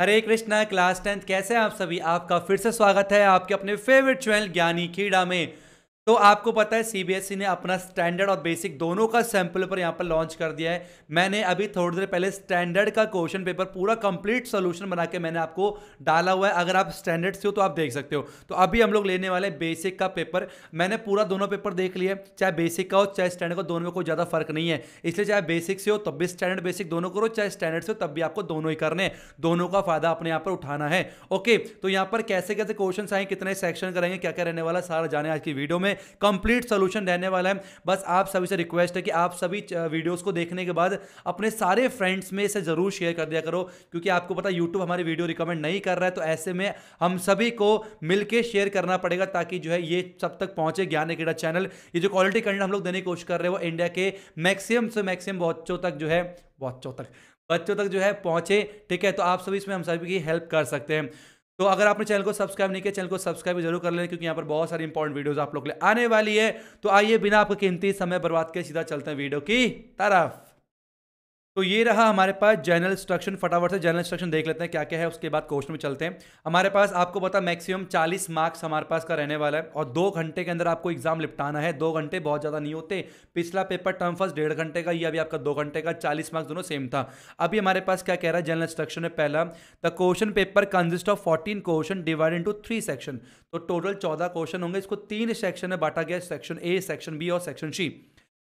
हरे Krishna class tenth कैसे हैं आप सभी आपका फिर से स्वागत है आपके अपने फेवरेट चैनल ज्ञानी खीड़ा में तो आपको पता है सीबीएसई e ने अपना स्टैंडर्ड और बेसिक दोनों का सैंपल पेपर यहाँ पर लॉन्च कर दिया है मैंने अभी थोड़ी देर पहले स्टैंडर्ड का क्वेश्चन पेपर पूरा कंप्लीट सोल्यूशन बना के मैंने आपको डाला हुआ है अगर आप स्टैंडर्ड से हो तो आप देख सकते हो तो अभी हम लोग लेने वाले बेसिक का पेपर मैंने पूरा दोनों पेपर देख लिया चाहे बेसिक का हो चाहे स्टैंडर्ड का दोनों में कोई ज़्यादा फर्क नहीं है इसलिए चाहे बेसिक से हो तब भी स्टैंडर्ड बेसिक दोनों करो चाहे स्टैंडर्ड से हो तब भी आपको दोनों ही करने दोनों का फायदा अपने यहाँ पर उठाना है ओके तो यहाँ पर कैसे कैसे क्वेश्चन आए कितने सेक्शन करेंगे क्या क्या रहने वाला सारा जाने आज की वीडियो में कंप्लीट सोल्यूशन रहने वाला है बस आप सभी से रिक्वेस्ट है कि आप सभी वीडियोज़ को देखने के बाद अपने सारे फ्रेंड्स में इसे ज़रूर शेयर कर दिया करो क्योंकि आपको पता यूट्यूब हमारी वीडियो रिकमेंड नहीं कर रहा है तो ऐसे में हम सभी को मिलकर शेयर करना पड़ेगा ताकि जो है ये सब तक पहुंचे ज्ञान क्रीडा चैनल ये जो क्वालिटी कंटेंट हम लोग देने की कोशिश कर रहे हैं वो इंडिया के मैक्सिमम से मैक्सिमम बच्चों तक जो है बच्चों तक बच्चों तक जो है पहुंचे ठीक है तो आप सभी इसमें हम सभी की हेल्प कर सकते हैं तो अगर आपने चैनल को सब्सक्राइब नहीं किया चैनल को सब्सक्राइब जरूर कर लें क्योंकि यहाँ पर बहुत सारी इंपॉर्टेंट वीडियोस आप लोग के लिए आने वाली है तो आइए बिना आपका कीमती समय बर्बाद के सीधा चलते हैं वीडियो की तरफ तो ये रहा हमारे पास जनरल इंस्ट्रक्शन फटाफट से जनरल इंस्ट्रक्शन देख लेते हैं क्या क्या है उसके बाद क्वेश्चन में चलते हैं हमारे पास आपको पता मैक्सिमम 40 मार्क्स हमारे पास का रहने वाला है और दो घंटे के अंदर आपको एग्जाम निपटाना है दो घंटे बहुत ज़्यादा नहीं होते पिछला पेपर टर्म फर्स्ट डेढ़ घंटे का यह अभी आपका दो घंटे का चालीस मार्क्स दोनों सेम था अभी हमारे पास क्या कह रहा है जनरल इंस्ट्रक्शन में पहला the question paper consist of fourteen question divide into three section तो टोटल चौदह क्वेश्चन होंगे इसको तीन सेक्शन में बांटा गया सेक्शन ए सेक्शन बी और section C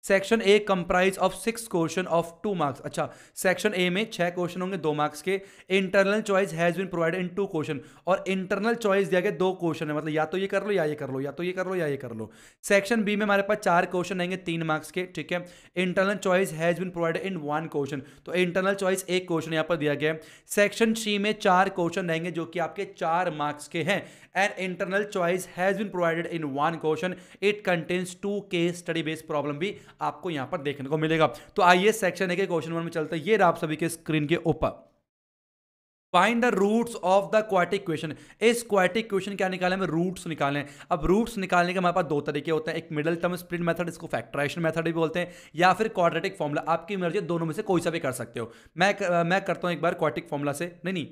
section A comprise of six question of two marks अच्छा सेक्शन ए में छह क्वेश्चन होंगे दो मार्क्स के internal choice has been provided in two question और इंटरनल चॉइस दिया गया दो क्वेश्चन है मतलब या तो ये कर लो या ये कर लो या तो ये कर लो या ये कर लो सेक्शन बी में हमारे पास चार क्वेश्चन आएंगे तीन मार्क्स के ठीक है internal choice has been provided in one question तो इंटरनल चॉइस एक क्वेश्चन यहाँ पर दिया गया है सेक्शन सी में चार क्वेश्चन रहेंगे जो कि आपके चार मार्क्स के हैं an internal choice has been provided in one question it contains two case study based problem भी आपको यहां पर देखने को मिलेगा तो आइए सेक्शन ए के क्वेश्चन वन में चलते हैं ये आप सभी के स्क्रीन के ऊपर find the roots of the quadratic question इस क्वाटिक क्वेश्चन क्या निकालें हमें रूट्स निकालें अब रूट्स निकालने के हमारे पास दो तरीके होते हैं एक मिडल टर्म स्प्रिट मेथड इसको फैक्ट्राइशन मेथड भी बोलते हैं या फिर क्वाड्रेटिक फॉर्मूला आपकी मर्जी दोनों में से कोई सा भी कर सकते हो मैं मैं करता हूँ एक बार क्वाटिक फॉर्मूला से नहीं नहीं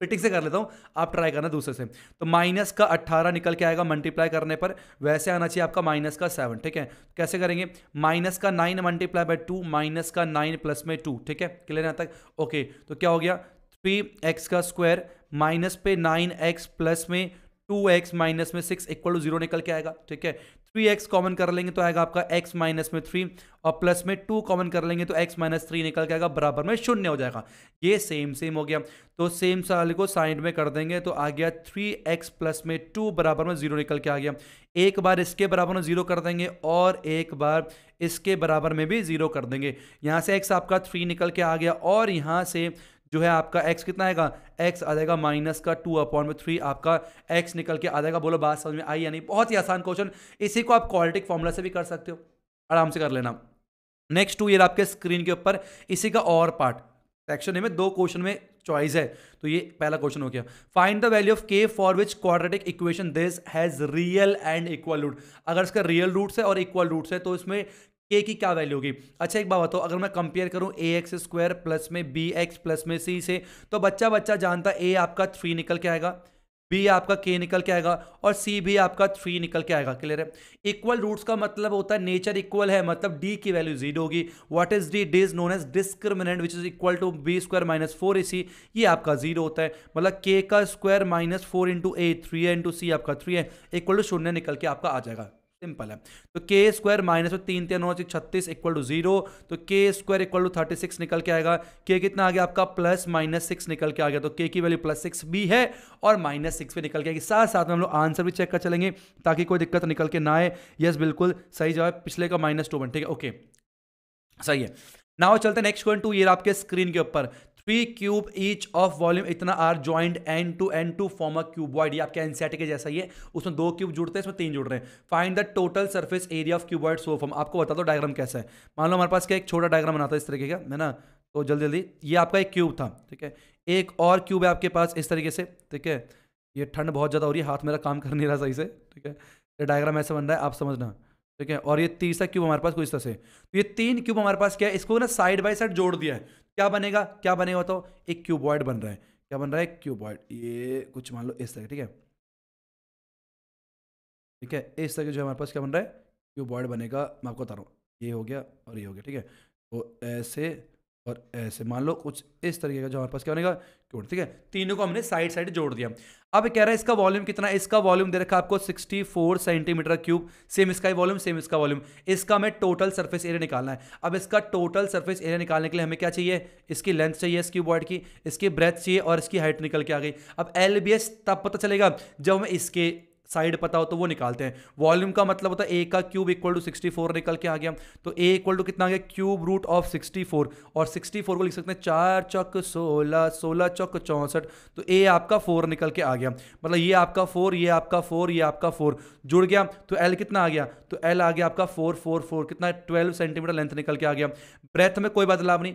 पिटिक से कर लेता हूँ आप ट्राई करना दूसरे से तो माइनस का अट्ठारह निकल के आएगा मल्टीप्लाई करने पर वैसे आना चाहिए आपका माइनस का सेवन ठीक है तो कैसे करेंगे माइनस का nine multiply by two minus का नाइन प्लस में टू ठीक है क्लियर यहाँ तक ओके तो क्या हो गया थ्री एक्स का स्क्वायर माइनस पे नाइन एक्स प्लस में टू एक्स माइनस में सिक्स इक्वल टू जीरो निकल के आएगा ठीक है थ्री एक्स कॉमन कर लेंगे तो आएगा आपका एक्स माइनस में थ्री और प्लस में टू कॉमन कर लेंगे तो एक्स माइनस थ्री निकल के आएगा बराबर में शून्य हो जाएगा ये सेम सेम हो गया तो सेम साल को साइड में कर देंगे तो आ गया थ्री एक्स प्लस में टू बराबर में जीरो निकल के आ गया एक बार इसके बराबर में जीरो कर देंगे और एक बार इसके बराबर में भी जीरो कर देंगे यहाँ से एक्स आपका थ्री निकल के आ गया और यहाँ से जो है आपका एक्स कितना आएगा एक्स आ जाएगा माइनस का टू अपॉन में थ्री आपका एक्स निकल के आ जाएगा बोलो बात समझ में आई या नहीं बहुत ही आसान क्वेश्चन इसी को आप क्वालिटिक फॉर्मूला से भी कर सकते हो आराम से कर लेना नेक्स्ट टू ये आपके स्क्रीन के ऊपर इसी का और पार्ट सेक्शन में दो क्वेश्चन में चॉइस है तो ये पहला क्वेश्चन हो गया find the value of k for which quadratic equation this has real and equal root अगर इसका रियल रूट्स है और इक्वल रूट्स है तो इसमें के की क्या वैल्यू होगी अच्छा एक बात बताओ अगर मैं कंपेयर करूं ए एक्स स्क्वायर प्लस में बी एक्स प्लस में सी से तो बच्चा बच्चा जानता ए आपका थ्री निकल के आएगा बी आपका के निकल के आएगा और सी भी आपका थ्री निकल के आएगा क्लियर है इक्वल रूट्स का मतलब होता है नेचर इक्वल है मतलब डी की वैल्यू जीरो होगी what is d d is known as discriminant which is equal to b square minus four a c ये आपका जीरो होता है मतलब के का square minus four into a three है इंटू सी आपका थ्री है इक्वल टू शून्य निकल के आपका आ जाएगा सिंपल है तो के स्क्वायर माइनस में तीन तीन नौ छत्तीस इक्वल टू जीरो तो k square equal to thirty six निकल के आएगा के कितना आ गया आपका प्लस माइनस सिक्स निकल के आ गया तो के की वैल्यू प्लस सिक्स भी है और माइनस सिक्स भी निकल के आएगी साथ साथ में हम लोग आंसर भी चेक कर चलेंगे ताकि कोई दिक्कत निकल के ना आए यस बिल्कुल सही जवाब पिछले का माइनस टू वन ठीक है ओके सही है नाव चलते नेक्स्ट क्वेश्चन टू ये आपके स्क्रीन के ऊपर three cube each of volume इतना are joined end to end to form a cuboid ये आपके एनसीआरटी e के जैसा ही है उसमें दो क्यूब जुड़ते हैं इसमें तीन जुड़ रहे हैं find the total surface area of cuboid so form आपको बता दो डायग्राम कैसा है मान लो हमारे पास क्या एक छोटा डायग्राम बनाता है इस तरीके का है ना तो जल्दी जल्दी ये आपका एक क्यूब था ठीक है एक और क्यूब है आपके पास इस तरीके से ठीक है ये ठंड बहुत ज़्यादा हो रही है हाथ मेरा काम कर नहीं रहा सही से ठीक है ये डायग्राम ऐसा बन रहा है आप समझना ठीक है और ये तीसरा क्यूब हमारे पास कुछ तरह से तो ये तीन क्यूब हमारे पास क्या है इसको ना साइड बाय साइड जोड़ दिया है क्या बनेगा क्या बनेगा तो एक क्यूबॉइड बन रहा है क्या बन रहा है क्यूबॉइड ये कुछ मान लो इस तरह ठीक है ठीक है इस तरह जो हमारे पास क्या बन रहा है क्यूबॉइड बनेगा मैं आपको बता रहा हूँ ये हो गया और ये हो गया ठीक है तो ऐसे और ऐसे मान लो कुछ इस तरीके का जो हमारे पास क्या बनेगा क्यूट ठीक है तीनों को हमने साइड साइड जोड़ दिया अब कह रहा है इसका वॉल्यूम कितना इसका वॉल्यूम दे रखा आपको 64 सेंटीमीटर क्यूब सेम इसका ही वॉल्यूम सेम इसका वॉल्यूम इसका हमें टोटल सरफेस एरिया निकालना है अब इसका टोटल सरफेस एरिया निकालने के लिए हमें क्या चाहिए इसकी लेंथ चाहिए इस क्यूबॉइड की इसकी ब्रेथ चाहिए और इसकी हाइट निकल के आ गई अब एल तब पता चलेगा जब हम इसके साइड पता हो तो वो निकालते हैं वॉल्यूम का मतलब होता है ए का cube equal to sixty four निकल के आ गया तो ए इक्वल टू कितना आ गया cube root of sixty four और सिक्सटी फोर को लिख सकते हैं चार चौक सोलह सोलह चौक चौंसठ तो ए आपका फोर निकल के आ गया मतलब ये आपका फोर ये आपका फोर ये आपका फोर जुड़ गया तो एल कितना आ गया तो एल आ गया आपका फोर फोर फोर कितना ट्वेल्व सेंटीमीटर लेंथ निकल के आ गया ब्रेथ में कोई बदलाव नहीं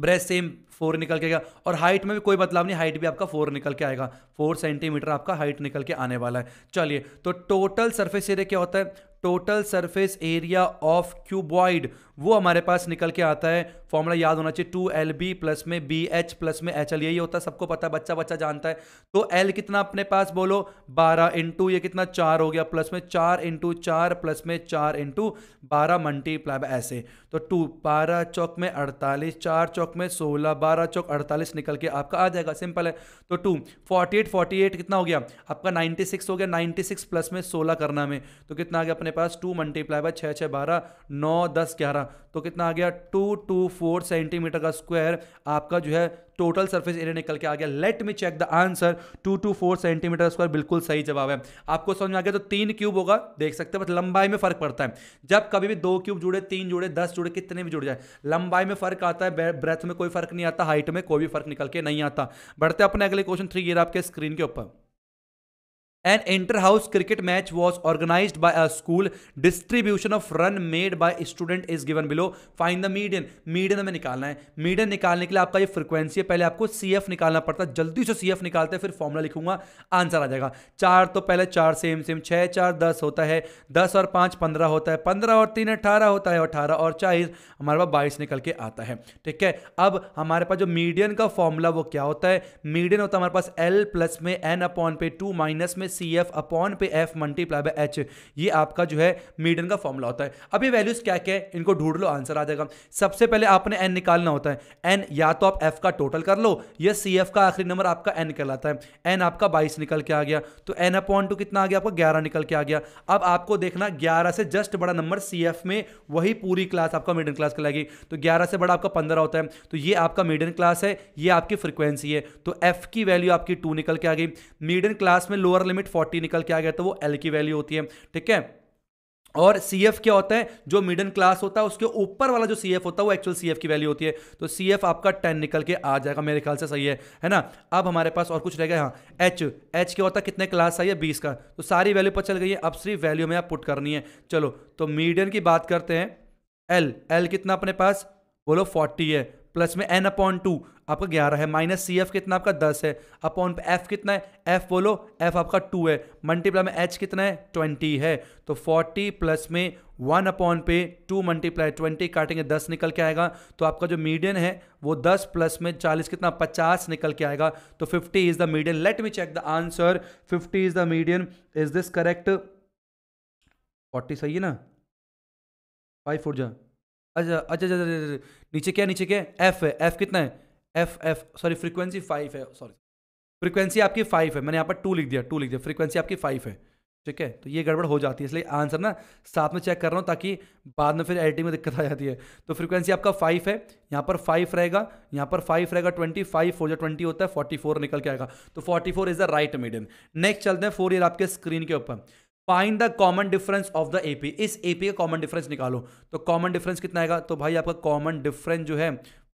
ब्रेस्ट सेम फोर निकल के गया और हाइट में भी कोई बदलाव नहीं हाइट भी आपका फोर निकल के आएगा फोर सेंटीमीटर आपका हाइट निकल के आने वाला है चलिए तो टोटल सरफेस एरिया क्या होता है total surface area of cuboid वो हमारे पास निकल के आता है फॉर्मूला याद होना चाहिए टू एल बी प्लस में बी एच प्लस में एच एल यही होता है सबको पता है बच्चा बच्चा जानता है तो एल कितना अपने पास बोलो बारह इंटू ये कितना चार हो गया प्लस में चार इंटू चार प्लस में चार इंटू बारह मल्टीप्लाई ऐसे तो टू बारह चौक में अड़तालीस चार चौक में सोलह बारह चौक अड़तालीस निकल के आपका आ जाएगा सिंपल है तो two forty eight forty eight कितना हो गया आपका नाइन्टी सिक्स हो गया नाइन्टी सिक्स प्लस में सोलह करना में तो कितना आ गया अपने पास टू मल्टीप्लाई बाय छः छः बारह नौ दस ग्यारह तो कितना आ गया टू टू फोर सेंटीमीटर का स्क्वायर आपका जो है टोटल सरफेस एरिया निकल के आ गया let me check the answer two two four centimetre square बिल्कुल सही जवाब है आपको समझ में आ गया तो तीन क्यूब होगा देख सकते हैं बस लंबाई में फर्क पड़ता है जब कभी भी दो क्यूब जुड़े तीन जुड़े दस जुड़े कितने भी जुड़ जाए लंबाई में फर्क आता है ब्रेथ में कोई फर्क नहीं आता हाइट में कोई भी फर्क निकल के नहीं आता बढ़ते अपने अगले क्वेश्चन थ्री ये आपके स्क्रीन के ऊपर an inter house cricket match was organize by a school distribution of run made by student is given below find the median median हमें निकालना है मीडियन निकालने के लिए आपका ये फ्रिक्वेंसी है पहले आपको सी एफ निकालना पड़ता है जल्दी से सी एफ निकालते हैं फिर फॉर्मूला लिखूंगा आंसर आ जाएगा चार तो पहले चार सेम सेम छः चार दस होता है दस और पाँच पंद्रह होता है पंद्रह और तीन अठारह होता है अठारह और चालीस हमारे पास बाईस निकल के आता है ठीक है अब हमारे पास जो मीडियन का फॉर्मूला वो क्या होता है मीडियन होता है हमारे पास एल प्लस में एन अपॉन पे टू माइनस में सी एफ अपॉन पे एफ मल्टीप्लाई बाय एच ये आपका जो है मीडियन का फॉर्मूला होता है अब ये वैल्यूज़ क्या क्या है इनको ढूंढ लो आंसर आ जाएगा सबसे पहले आपने एन निकालना होता है एन या तो आप एफ का टोटल कर लो या सी एफ का आखिरी नंबर आपका एन कहलाता है एन आपका बाईस निकल के आ गया तो एन अपॉन टू कितना आ गया आपका ग्यारह निकल के आ गया अब आपको देखना ग्यारह से जस्ट बड़ा नंबर सी एफ में वही पूरी क्लास आपका मिडिल क्लास कहलाएगी तो ग्यारह से बड़ा आपका पंद्रह होता है तो ये आपका मिडिल क्लास है ये आपकी फ्रिक्वेंसी है तो एफ की वैल्यू आपकी टू निकल के आ गई मिडिल क्लास में लोअर लिमिट लिमिट फोर्टी निकल के आ गया तो वो एल की वैल्यू होती है ठीक है और सी एफ क्या होता है जो मिडन क्लास होता है उसके ऊपर वाला जो सी एफ होता है वो एक्चुअल सी एफ की वैल्यू होती है तो सी एफ आपका टेन निकल के आ जाएगा मेरे ख्याल से सही है है ना अब हमारे पास और कुछ रह गया हाँ एच एच क्या होता है कितने क्लास आई है बीस का तो सारी वैल्यू पर चल गई है अब सिर्फ वैल्यू में आप पुट करनी है चलो तो मीडियन की बात करते हैं एल एल कितना अपने पास बोलो फोर्टी है प्लस में एन अपॉन टू आपका ग्यारह है माइनस सी एफ कितना आपका दस है अपॉन एफ कितना है एफ बोलो एफ आपका टू है मल्टीप्लाई में एच कितना है ट्वेंटी है तो फोर्टी प्लस में वन अपॉन पे टू मल्टीप्लाई ट्वेंटी काटेंगे दस निकल के आएगा तो आपका जो मीडियन है वो दस प्लस में चालीस कितना पचास निकल के आएगा तो fifty is the median let me check the answer fifty is the median is this correct forty सही है ना फाइव फोर जा अच्छा अच्छा अच्छा, अच्छा अच्छा अच्छा नीचे क्या नीचे क्या एफ है एफ कितना है f f sorry frequency five है सॉरी फ्रीक्वेंसी आपकी फाइव है मैंने यहाँ पर टू लिख दिया टू लिख दिया फ्रीक्वेंसी आपकी फाइव है ठीक है तो ये गड़बड़ हो जाती है इसलिए आंसर ना साथ में चेक कर रहा हूँ ताकि बाद में फिर एडिटिंग में दिक्कत आ जाती है तो फ्रीक्वेंसी आपका फाइव है यहाँ पर फाइव रहेगा यहाँ पर फाइव रहेगा ट्वेंटी फाइव फोर जो ट्वेंटी होता है फोर्टी फोर निकल के आएगा तो forty four is the right medium next चलते हैं फोर ईयर आपके स्क्रीन के ऊपर find the common difference of the AP इस एपी का कॉमन डिफरेंस निकालो तो कॉमन डिफरेंस कितना आएगा तो भाई आपका कॉमन डिफरेंस जो है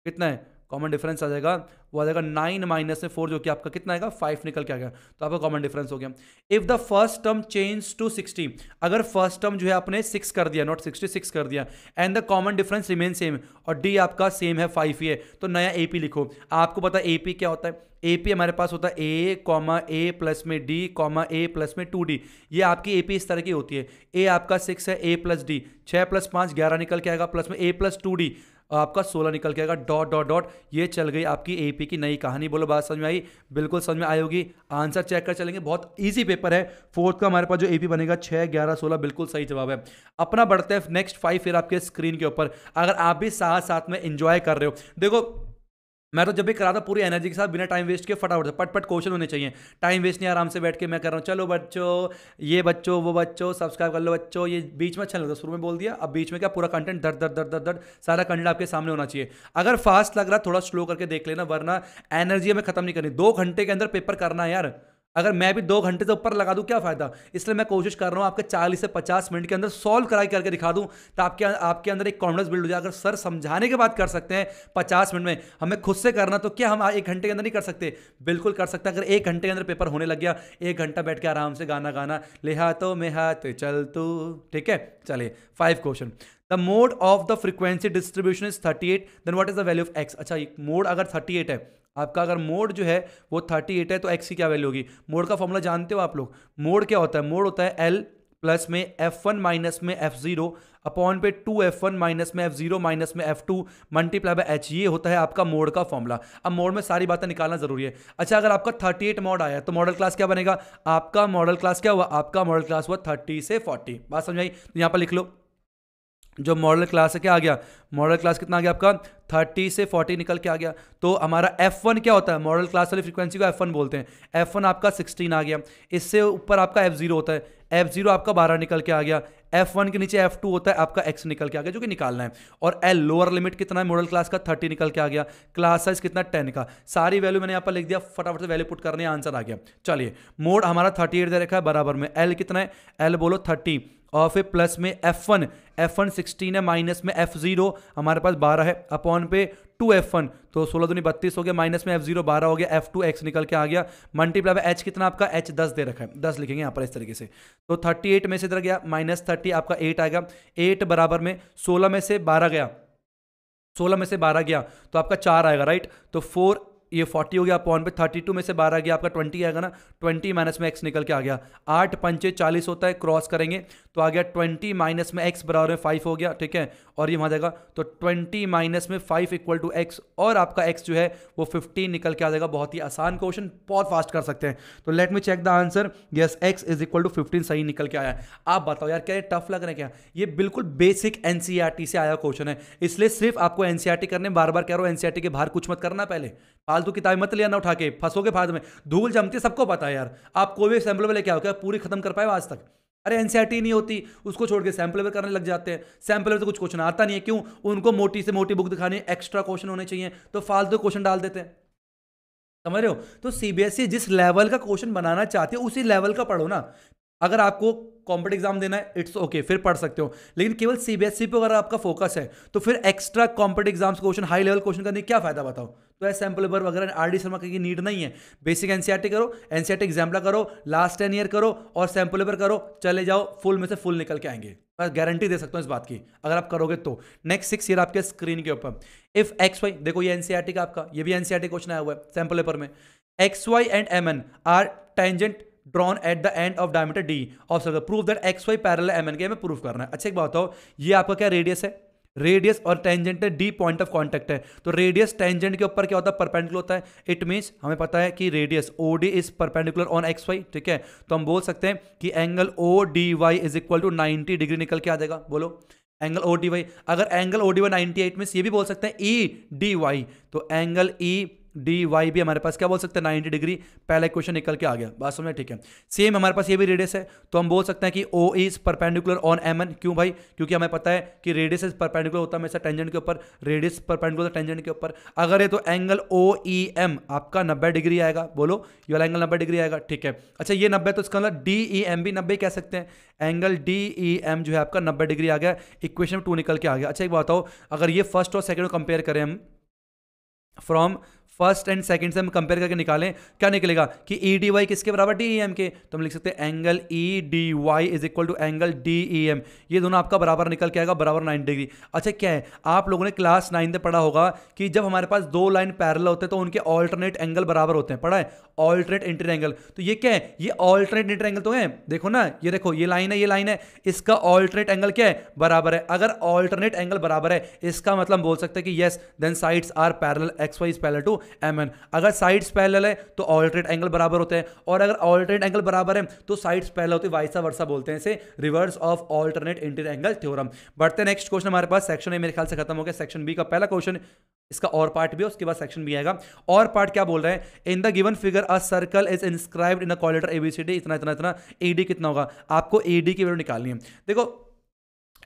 कितना है कॉमन डिफरेंस आ जाएगा वो आ जाएगा नाइन माइनस में फोर जो कि आपका कितना आएगा फाइव निकल के आ गया तो आपका कॉमन डिफरेंस हो गया if the first term change to sixty अगर फर्स्ट टर्म जो है आपने सिक्स कर दिया नॉट सिक्सटी सिक्स कर दिया and the common difference remain same और डी आपका सेम है फाइव ही है तो नया ए लिखो आपको पता है ए क्या होता है ए पी हमारे पास होता है ए कॉमा ए प्लस में डी कॉमा ए प्लस में टू डी ये आपकी ए पी इस तरह की होती है ए आपका सिक्स है ए प्लस डी छः प्लस पाँच ग्यारह निकल के आएगा प्लस में ए प्लस टू डी आपका सोलह निकल के आएगा डॉट डॉट डॉट ये चल गई आपकी ए की नई कहानी बोलो बात समझ में आई बिल्कुल समझ में आई होगी आंसर चेक कर चलेंगे बहुत ईजी पेपर है फोर्थ का हमारे पास जो ए बनेगा छः ग्यारह सोलह बिल्कुल सही जवाब है अपना बढ़ते हैं नेक्स्ट फाइव फिर आपके स्क्रीन के ऊपर अगर आप भी साथ साथ में इंजॉय कर रहे हो देखो मैं तो जब भी करा था पूरी एनर्जी के साथ बिना टाइम वेस्ट किए फटाफट से पटपट क्वेश्चन होने चाहिए टाइम वेस्ट नहीं आराम से बैठ के मैं कर रहा हूँ चलो बच्चों ये बच्चों वो बच्चो सब्सक्राइब कर लो बच्चो ये बीच में अच्छा लगता शुरू में बोल दिया अब बीच में क्या पूरा कंटेंट दर दर दर दर दर सारा कंटेंट आपके सामने होना चाहिए अगर फास्ट लग रहा थोड़ा स्लो करके देख लेना वरना एनर्जी हमें खत्म नहीं करनी दो घंटे के अंदर पेपर करना है यार अगर मैं भी दो घंटे से ऊपर लगा दूँ क्या फ़ायदा इसलिए मैं कोशिश कर रहा हूँ आपके चालीस से पचास मिनट के अंदर सॉल्व कराई करके दिखा दूँ तो आपके अं-, आपके अंदर एक कॉन्फिडेंस बिल्ड हो जाए अगर सर समझाने के बाद कर सकते हैं पचास मिनट में हमें खुद से करना तो क्या हम एक घंटे के अंदर नहीं कर सकते बिल्कुल कर सकते अगर एक घंटे के अंदर पेपर होने लग गया एक घंटा बैठ के आराम से गाना गाना तो में हाथ चल तू ठीक है चले five question the mode of the frequency distribution is 38 then what is the value of x अच्छा मोड अगर 38 है आपका अगर मोड जो है वो 38 है तो एक्स की क्या वैल्यू होगी मोड का फॉर्मूला जानते हो आप लोग मोड क्या होता है मोड होता है एल प्लस में एफ वन माइनस में एफ जीरो अपॉन पे टू एफ वन माइनस में एफ जीरो माइनस में f two multiply by h ये होता है आपका मोड का फॉर्मूला अब मोड में सारी बातें निकालना जरूरी है अच्छा अगर आपका थर्टी एट मोड आया तो मॉडल क्लास क्या बनेगा आपका मॉडल क्लास क्या हुआ आपका मॉडल क्लास हुआ थर्टी से फोर्टी बात समझाई तो यहाँ पर लिख लो जो मॉडल क्लास है क्या आ गया मॉडल क्लास कितना आ गया आपका थर्टी से फोर्टी निकल के आ गया तो हमारा एफ वन क्या होता है मॉडल क्लास वाली फ्रीक्वेंसी को एफ वन बोलते हैं एफ वन आपका सिक्सटीन आ गया इससे ऊपर आपका एफ जीरो होता है एफ जीरो आपका बारह निकल के आ गया एफ वन के नीचे एफ टू होता है आपका एक्स निकल के आ गया जो कि निकालना है और एल लोअर लिमिट कितना है मॉडल क्लास का थर्टी निकल के आ गया क्लास साइज कितना टेन का सारी वैल्यू मैंने यहाँ पर लिख दिया फटाफट से वैल्यू पुट करने आंसर आ गया चलिए मोड हमारा थर्टी एट दे रखा है बराबर में एल कितना है एल बोलो थर्टी और फिर प्लस में f one f one sixteen है माइनस में एफ जीरो हमारे पास बारह है अपॉन पे टू एफ वन तो सोलह दूनी बत्तीस हो गया माइनस में एफ जीरो बारह हो गया एफ टू एक्स निकल के आ गया मल्टीप्लाई एच कितना आपका एच दस दे रखा है दस लिखेंगे यहाँ पर इस तरीके से तो थर्टी एट में से इधर गया माइनस थर्टी आपका एट आएगा एट बराबर में सोलह में से बारह गया सोलह में से बारह गया तो आपका चार आएगा राइट तो फोर ये फोर्टी हो गया अपॉन पे थर्टी टू में से बारह गया आपका ट्वेंटी आएगा ना ट्वेंटी माइनस में एक्स निकल के आ गया आठ पंचे चालीस होता है क्रॉस करेंगे तो आ गया ट्वेंटी माइनस में एक्स बराबर में फाइव हो गया ठीक है और ये वहां जाएगा तो ट्वेंटी माइनस में फाइव इक्वल टू एक्स और आपका एक्स जो है वो फिफ्टीन निकल के आ जाएगा बहुत ही आसान क्वेश्चन बहुत फास्ट कर सकते हैं तो let me check the answer yes x is equal to fifteen सही निकल के आया आप बताओ यार क्या ये टफ लग रहा है क्या ये बिल्कुल बेसिक एन e से आया क्वेश्चन है इसलिए सिर्फ आपको एनसीआरटी e करने बार बार कह रहा हूं एनसीआरटी e के बाहर कुछ मत करना पहले फालतू किताबें मत लेना उठा के फंसोगे फाद में धूल जमती सबको पता है यार आप कोई भी सैम्पल में लेके आओ क्या पूरी खत्म कर पाए आज तक अरे एन नहीं होती उसको छोड़ के सैम्पल पेपर करने लग जाते हैं सैम्पल पेपर से कुछ क्वेश्चन आता नहीं है क्यों उनको मोटी से मोटी बुक दिखानी एक्स्ट्रा क्वेश्चन होने चाहिए तो फालतू क्वेश्चन डाल देते हैं समझ रहे हो तो सीबीएसई e जिस लेवल का क्वेश्चन बनाना चाहते हो उसी लेवल का पढ़ो ना अगर आपको कॉम्पिटेटिव एग्जाम देना है इट्स ओके फिर पढ़ सकते हो लेकिन केवल सीबीएसई e पे अगर आपका फोकस है तो फिर extra competitive exams question high level question करने क्या फायदा बताओ तो ऐसे सैम्पल पेपर वगैरह आर डी शर्मा की नीड नहीं है बेसिक एनसीआरटी करो एनसीआरटी एग्जाम्पला करो लास्ट टेन ईयर करो और सैम्पल पेपर करो चले जाओ फुल में से फुल निकल के आएंगे मैं गारंटी दे सकता हूँ इस बात की अगर आप करोगे तो नेक्स्ट सिक्स ईयर आपके स्क्रीन के ऊपर इफ एक्स वाई देखो ये एनसीआरटी का आपका ये भी एनसीआरटी क्वेश्चन आया हुआ है सैम्पल पेपर में x y and m n are tangent drawn at the end of diameter d of sir proof that x y parallel m n के हमें प्रूफ करना है अच्छा एक बात हो ये आपका क्या रेडियस है रेडियस और टेंजेंट है डी पॉइंट ऑफ कॉन्टेक्ट है तो रेडियस टेंजेंट के ऊपर क्या होता है परपेंडिकुलर होता है इट मीन्स हमें पता है कि radius o d is perpendicular on x y ठीक है तो हम बोल सकते हैं कि angle o d y is equal to ninety degree निकल के आ जाएगा बोलो एंगल ओ डी वाई अगर angle o d y ninety eight means ये भी बोल सकते हैं ई डी वाई तो angle e e d y भी हमारे पास क्या बोल सकते हैं नाइन्टी डिग्री पहला क्वेश्चन निकल के आ गया बात समझ ठीक है सेम हमारे पास ये भी रेडियस है तो हम बोल सकते हैं कि o is perpendicular on m n क्यों भाई क्योंकि हमें पता है कि रेडियस इज परपेंडिकुलर होता है हमेशा टेंजेंट के ऊपर रेडियस परपेंडिकुलर टेंजेंट के ऊपर अगर है तो एंगल ओ ई एम आपका नब्बे डिग्री आएगा बोलो ये वाला एंगल नब्बे डिग्री आएगा ठीक है अच्छा ये नब्बे तो इसका मतलब डी ई एम भी नब्बे कह सकते हैं एंगल डी ई एम जो है आपका नब्बे डिग्री आ गया इक्वेशन टू निकल के आ गया अच्छा एक बताओ अगर ये फर्स्ट और सेकेंड को कंपेयर करें हम फ्रॉम फर्स्ट एंड सेकंड से हम कंपेयर करके निकालें क्या निकलेगा कि ई डी वाई किसके बराबर डी ई एम के तो हम लिख सकते हैं angle e d y is equal to angle d e m ये दोनों आपका बराबर निकल के आएगा बराबर नाइन डिग्री अच्छा क्या है आप लोगों ने क्लास नाइन में पढ़ा होगा कि जब हमारे पास दो लाइन पैरल होते हैं तो उनके ऑल्टरनेट एंगल बराबर होते हैं पढ़ा है ऑल्टरनेट इंटर एंगल तो ये क्या है ये ऑल्टरनेट इंटर एंगल तो है देखो ना ये देखो ये लाइन है ये लाइन है इसका ऑल्टरनेट एंगल क्या है बराबर है अगर ऑल्टरनेट एंगल बराबर है इसका मतलब बोल सकते हैं कि yes then sides are parallel x is parallel to m n अगर साइड्स पैरेलल है तो ऑल्ट्रेट एंगल बराबर होते हैं और अगर ऑल्ट्रेट एंगल बराबर है तो साइड्स पैरेलल होते हैं वाइसा वर्सा बोलते हैं इसे reverse of alternate inter angle theorem बढ़ते हैं नेक्स्ट क्वेश्चन हमारे पास सेक्शन ए मेरे ख्याल से खत्म हो गया सेक्शन बी का पहला क्वेश्चन इसका और पार्ट भी है उसके बाद सेक्शन भी आएगा और पार्ट क्या बोल रहे हैं in the given figure a circle is inscribed in the quadrilateral ABCD इतना इतना इतना एडी कितना होगा आपको एडी की वैल्यू निकालनी है देखो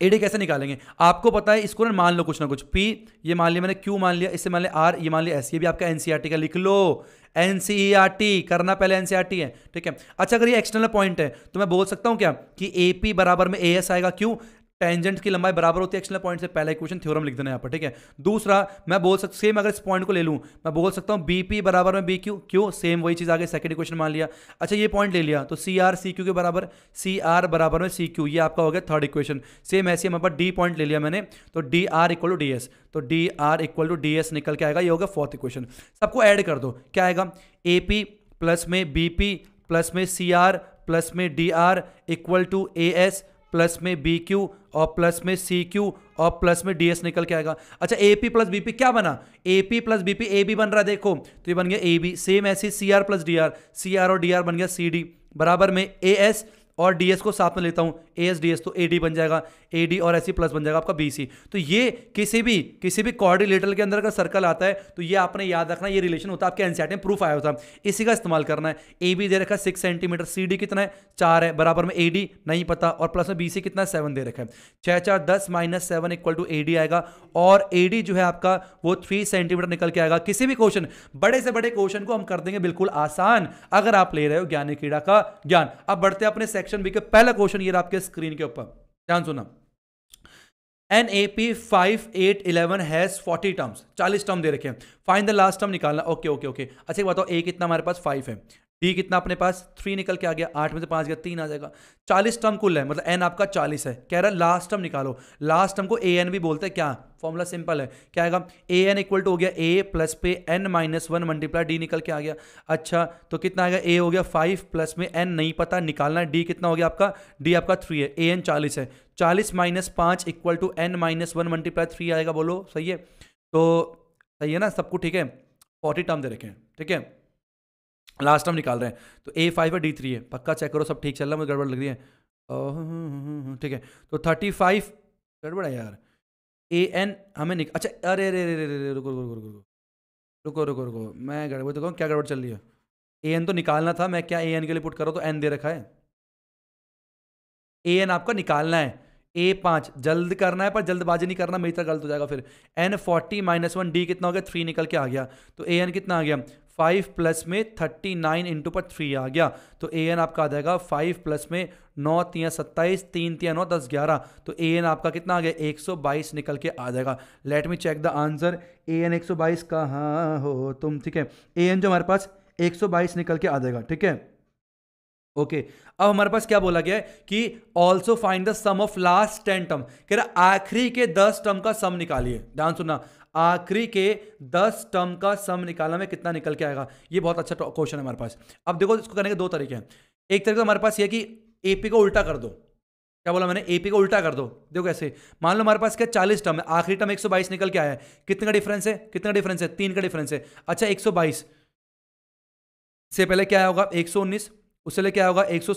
ईडी कैसे निकालेंगे आपको पता है इसको ना मान लो कुछ ना कुछ पी ये मान लिया मैंने क्यू मान लिया इससे मान लिया आर ये मान लिया एस ये भी आपका एनसीआर e का लिख लो एनसीआर e करना पहले टी e है ठीक है अच्छा अगर ये एक्सटर्नल पॉइंट है तो मैं बोल सकता हूँ क्या कि ए पी बराबर में ए एस आएगा क्यों टेंजेंट की लंबाई बराबर होती है एक्सनल पॉइंट से पहला इक्वेशन थ्योरम लिख देना यहाँ पर ठीक है दूसरा मैं बोल सकता सेम अगर इस पॉइंट को ले लूँ मैं बोल सकता हूँ पी बराबर में बी क्यू क्यों सेम वही चीज़ आगे सेकंड इक्वेशन मान लिया अच्छा ये पॉइंट ले लिया तो सी आर सी क्यू के बराबर सी आर बराबर में सी क्यू ये आपका हो गया थर्ड इक्वेशन सेम ऐसे हमारे पास डी पॉइंट ले लिया मैंने तो d r equal to d s तो d r equal to d s निकल के आएगा ये होगा फोर्थ इक्वेशन सबको ऐड कर दो क्या आएगा ए पी प्लस में बी पी प्लस में सी आर प्लस में d r equal to a s plus में बी क्यू और प्लस में सी क्यू और प्लस में डी एस निकल के आएगा अच्छा a p plus b p क्या बना a p plus b p a b बन रहा है देखो तो ये बन गया ए बी सेम ऐसी C are plus D R C R और डी आर बन गया सी डी बराबर में ए एस और डीएस को साथ में लेता हूँ ए एस डी एस तो ए डी बन जाएगा ए डी और ऐसी प्लस बन जाएगा आपका बी सी तो ये किसी भी किसी भी कॉर्डिलेटर के अंदर अगर सर्कल आता है तो ये आपने याद रखना ये रिलेशन होता है आपके एनसीआर में प्रूफ आया होता है इसी का इस्तेमाल करना है ए बी दे रखा है सिक्स सेंटीमीटर सी डी कितना है चार है बराबर में ए डी नहीं पता और प्लस में बी सी कितना है सेवन दे रखा है छः चार दस minus seven equal to a d आएगा और ए डी जो है आपका वो थ्री सेंटीमीटर निकल के आएगा किसी भी क्वेश्चन बड़े से बड़े क्वेश्चन को हम कर देंगे बिल्कुल आसान अगर आप ले रहे हो ज्ञानी क्रीड़ा का ज्ञान अब बढ़ते अपने सेक्शन सेक्शन बी का पहला क्वेश्चन ये आपके स्क्रीन के ऊपर ध्यान सुना an a p five eight eleven has forty terms चालीस टर्म दे रखे हैं फाइन द लास्ट टर्म निकालना ओके ओके ओके अच्छा बताओ ए कितना हमारे पास फाइव है डी कितना अपने पास थ्री निकल के आ गया आठ में से पाँच गया तीन आ जाएगा चालीस टर्म कुल है मतलब एन आपका चालीस है कह रहा है लास्ट टर्म निकालो लास्ट टर्म को ए एन भी बोलते हैं क्या फॉर्मूला सिंपल है क्या आएगा ए एन इक्वल टू हो गया ए प्लस पे n minus one multiply d निकल के आ गया अच्छा तो कितना आएगा ए हो गया फाइव प्लस में एन नहीं पता निकालना डी कितना हो गया आपका डी आपका थ्री है ए एन चालीस है चालीस माइनस पाँच equal to n minus one multiply three आएगा बोलो सही है तो सही है ना सबको ठीक है फोर्टी टर्म दे रखें ठीक है लास्ट टाइम निकाल रहे हैं तो ए फाइव है डी थ्री है पक्का चेक करो सब ठीक चल रहा है मुझे गड़बड़ लग रही है हम्म, हम्म, हम्म, ठीक है तो थर्टी फाइव गड़बड़ है यार ए एन हमें निक अच्छा अरे अरे अरे अरे रुको रुको रुको रुको रुको रुको रुको मैं गड़बड़ तो कहूँ क्या गड़बड़ चल रही है ए एन तो निकालना था मैं क्या ए एन के लिए पुट करो तो एन दे रखा है ए एन आपका निकालना है ए पाँच जल्द करना है पर जल्दबाजी नहीं करना मेरी तरह गलत हो जाएगा फिर n forty minus one d कितना हो गया थ्री निकल के आ गया तो ए एन कितना आ गया फाइव प्लस में थर्टी नाइन इंटू पर थ्री आ गया तो ए एन आपका आ जाएगा फाइव प्लस में नौ तिया सत्ताईस तीन तिया नौ दस ग्यारह तो ए एन आपका कितना आ गया एक सौ बाईस निकल के आ जाएगा let me check the answer a n एक सौ बाईस कहाँ हो तुम ठीक है ए एन जो हमारे पास एक सौ बाईस निकल के आ जाएगा ठीक है ओके okay. अब हमारे पास क्या बोला गया है कि also find the sum of last ten term कह रहा आखिरी के दस टर्म का सम निकालिए ध्यान सुनना आखिरी के दस टर्म का सम निकालना में कितना निकल के आएगा ये बहुत अच्छा क्वेश्चन है हमारे पास अब देखो इसको करने के दो तरीके हैं एक तरीका हमारे पास ये कि एपी को उल्टा कर दो क्या बोला मैंने एपी को उल्टा कर दो देखो कैसे मान लो हमारे पास क्या चालीस टर्म है आखिरी टर्म एक सौ बाईस निकल के आया है कितने का डिफरेंस है कितने का डिफरेंस है तीन का डिफरेंस है अच्छा एक सौ बाईस से पहले क्या होगा एक सौ उन्नीस उससे पहले क्या होगा एक सौ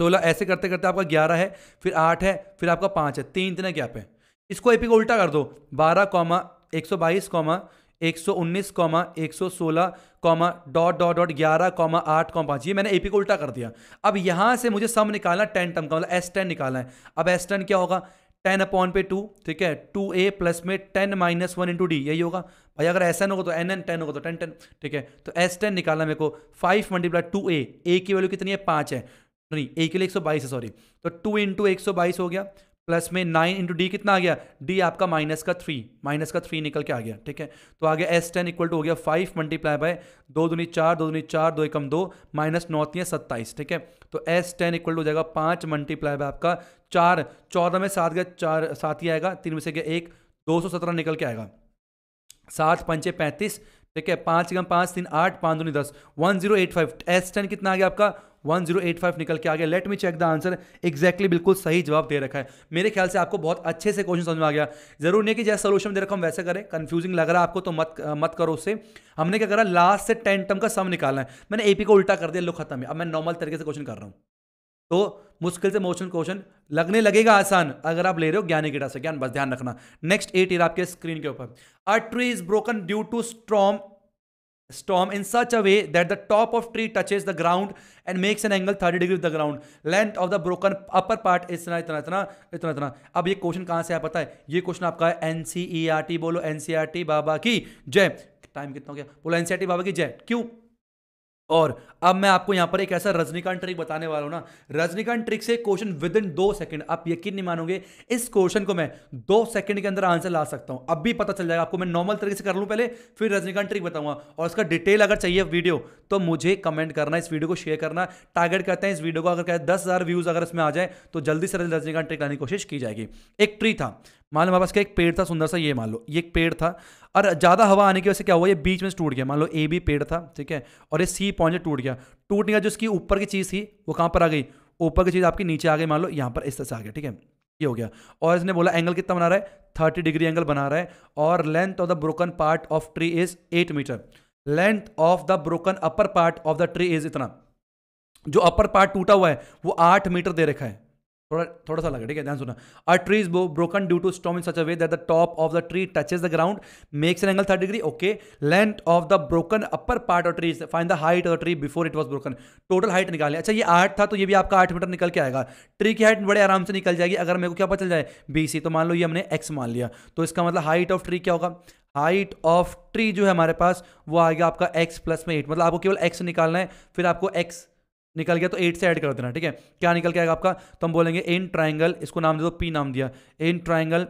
सोलह ऐसे करते करते आपका ग्यारह है फिर आठ है फिर आपका पाँच है तीन दिन गैप है इसको एपी को उल्टा कर दो बारह कॉमा एक सौ बाईस कॉमा एक सौ उन्नीस कॉमा एक सौ सोलह कॉमा डॉट डॉट डॉट ग्यारह कॉमा आठ कॉमा पाँच ये मैंने एपी को उल्टा कर दिया अब यहाँ से मुझे सम निकालना टेन टर्म का मतलब एस टेन निकालना है अब एस टेन क्या होगा टेन अपॉन पे टू ठीक है टू ए प्लस में ten minus one into d यही होगा भाई अगर एस एन होगा तो एन एन टेन होगा तो टेन टेन ठीक है तो एस टेन निकालना मेरे को five multiply two a a की वैल्यू कितनी है पाँच है नहीं ए के लिए एक सौ बाईस है सॉरी तो टू इंटू एक सौ बाईस हो गया प्लस में नाइन इंटू डी कितना आ गया डी आपका माइनस का थ्री माइनस का थ्री निकल के आ गया ठीक है तो आ गया एस टेन इक्वल टू हो गया फाइव मल्टीप्लाई बाय दो दूनी चार दो दूनी चार दो एकम दो माइनस नौ तीन सत्ताईस ठीक है तो एस टेन इक्वल टू हो जाएगा पाँच मल्टीप्लाई बाय आपका चार चौदह में सात गया चार सात ही आएगा तीन में से गया एक दो सौ सत्रह निकल के आएगा सात पंचे पैंतीस ठीक है पांच गम पांच तीन आठ पांच दोनों दस one zero eight five s ten कितना आ गया आपका वन जीरो एट फाइव निकल के आ गया let me check the answer exactly बिल्कुल सही जवाब दे रखा है मेरे ख्याल से आपको बहुत अच्छे से क्वेश्चन समझ में आ गया जरूर नहीं कि जैसा सोल्यूशन दे रखा हम वैसे करें कंफ्यूजिंग लग रहा है आपको तो मत मत करो उससे हमने क्या करा लास्ट से टेन टर्म का सम निकालना है मैंने एपी को उल्टा कर दिया लो खत्म है अब मैं नॉर्मल तरीके से क्वेश्चन कर रहा हूँ तो मुश्किल से मोशन क्वेश्चन लगने लगेगा आसान अगर आप ले रहे हो ज्ञानी गिटा से ज्ञान बस ध्यान रखना नेक्स्ट एट ईयर आपके स्क्रीन के ऊपर a tree is broken due to storm in such a way that the top of tree touch is the ground and makes an angle thirty degree with the ground length of the broken upper इतना इतना इतना इतना इतना अब ये question कहाँ से आया पता है ये क्वेश्चन आपका है एनसीईआरटी e बोलो टी e बाबा की जय टाइम कितना हो गया बोलो एनसीईआरटी e बाबा की जय क्यों और अब मैं आपको यहां पर एक ऐसा रजनीकांत ट्रिक बताने वाला हूं ना रजनीकांत ट्रिक से क्वेश्चन विद इन दो सेकंड आप यकीन नहीं मानोगे इस क्वेश्चन को मैं दो सेकंड के अंदर आंसर ला सकता हूं अब भी पता चल जाएगा आपको मैं नॉर्मल तरीके से कर लूं पहले फिर रजनीकांत ट्रिक बताऊंगा और उसका डिटेल अगर चाहिए वीडियो तो मुझे कमेंट करना इस वीडियो को शेयर करना टारगेट करते हैं इस वीडियो को अगर कहें दस व्यूज अगर इसमें आ जाए तो जल्दी से जल्दी रजनीकांत ट्रिक लाने की कोशिश की जाएगी एक ट्री था मान लो हमारे पास क्या एक पेड़ था सुंदर सा ये मान लो ये एक पेड़ था और ज़्यादा हवा आने की वजह से क्या हुआ ये बीच में से टूट गया मान लो ए बी पेड़ था ठीक है और ये सी पॉइंट टूट गया टूटने का जो इसकी ऊपर की चीज़ थी वो कहाँ पर आ गई ऊपर की चीज़ आपकी नीचे आ गई मान लो यहाँ पर इस तरह से आ गया ठीक है ये हो गया और इसने बोला एंगल कितना बना रहा है थर्टी डिग्री एंगल बना रहा है और length of the broken part of tree is eight metre length of the broken upper part of the tree is इतना जो अपर पार्ट टूटा हुआ है वो आठ मीटर दे रखा है थोड़ा थोड़ा सा लगा ठीक है ध्यान सुना a tree is broken due to storm in such a way that the top of the tree touches the ground makes an angle thirty degree okay length of the broken upper part of trees find the height of the tree before it was broken total height निकाले अच्छा ये आठ था तो ये भी आपका आठ मीटर निकल के आएगा ट्री की हाइट बड़े आराम से निकल जाएगी अगर मेरे को क्या पता चल जाए बी तो मान लो ये हमने एक्स मान लिया तो इसका मतलब हाइट ऑफ ट्री क्या होगा हाइट ऑफ ट्री जो है हमारे पास वो आएगा आपका एक्स प्लस में एट मतलब आपको केवल एक्स निकालना है फिर आपको एक्स निकल गया तो एट से ऐड कर देना ठीक है क्या निकल के आएगा आपका तो हम बोलेंगे इन ट्राइंगल इसको नाम दे दो पी नाम दिया in triangle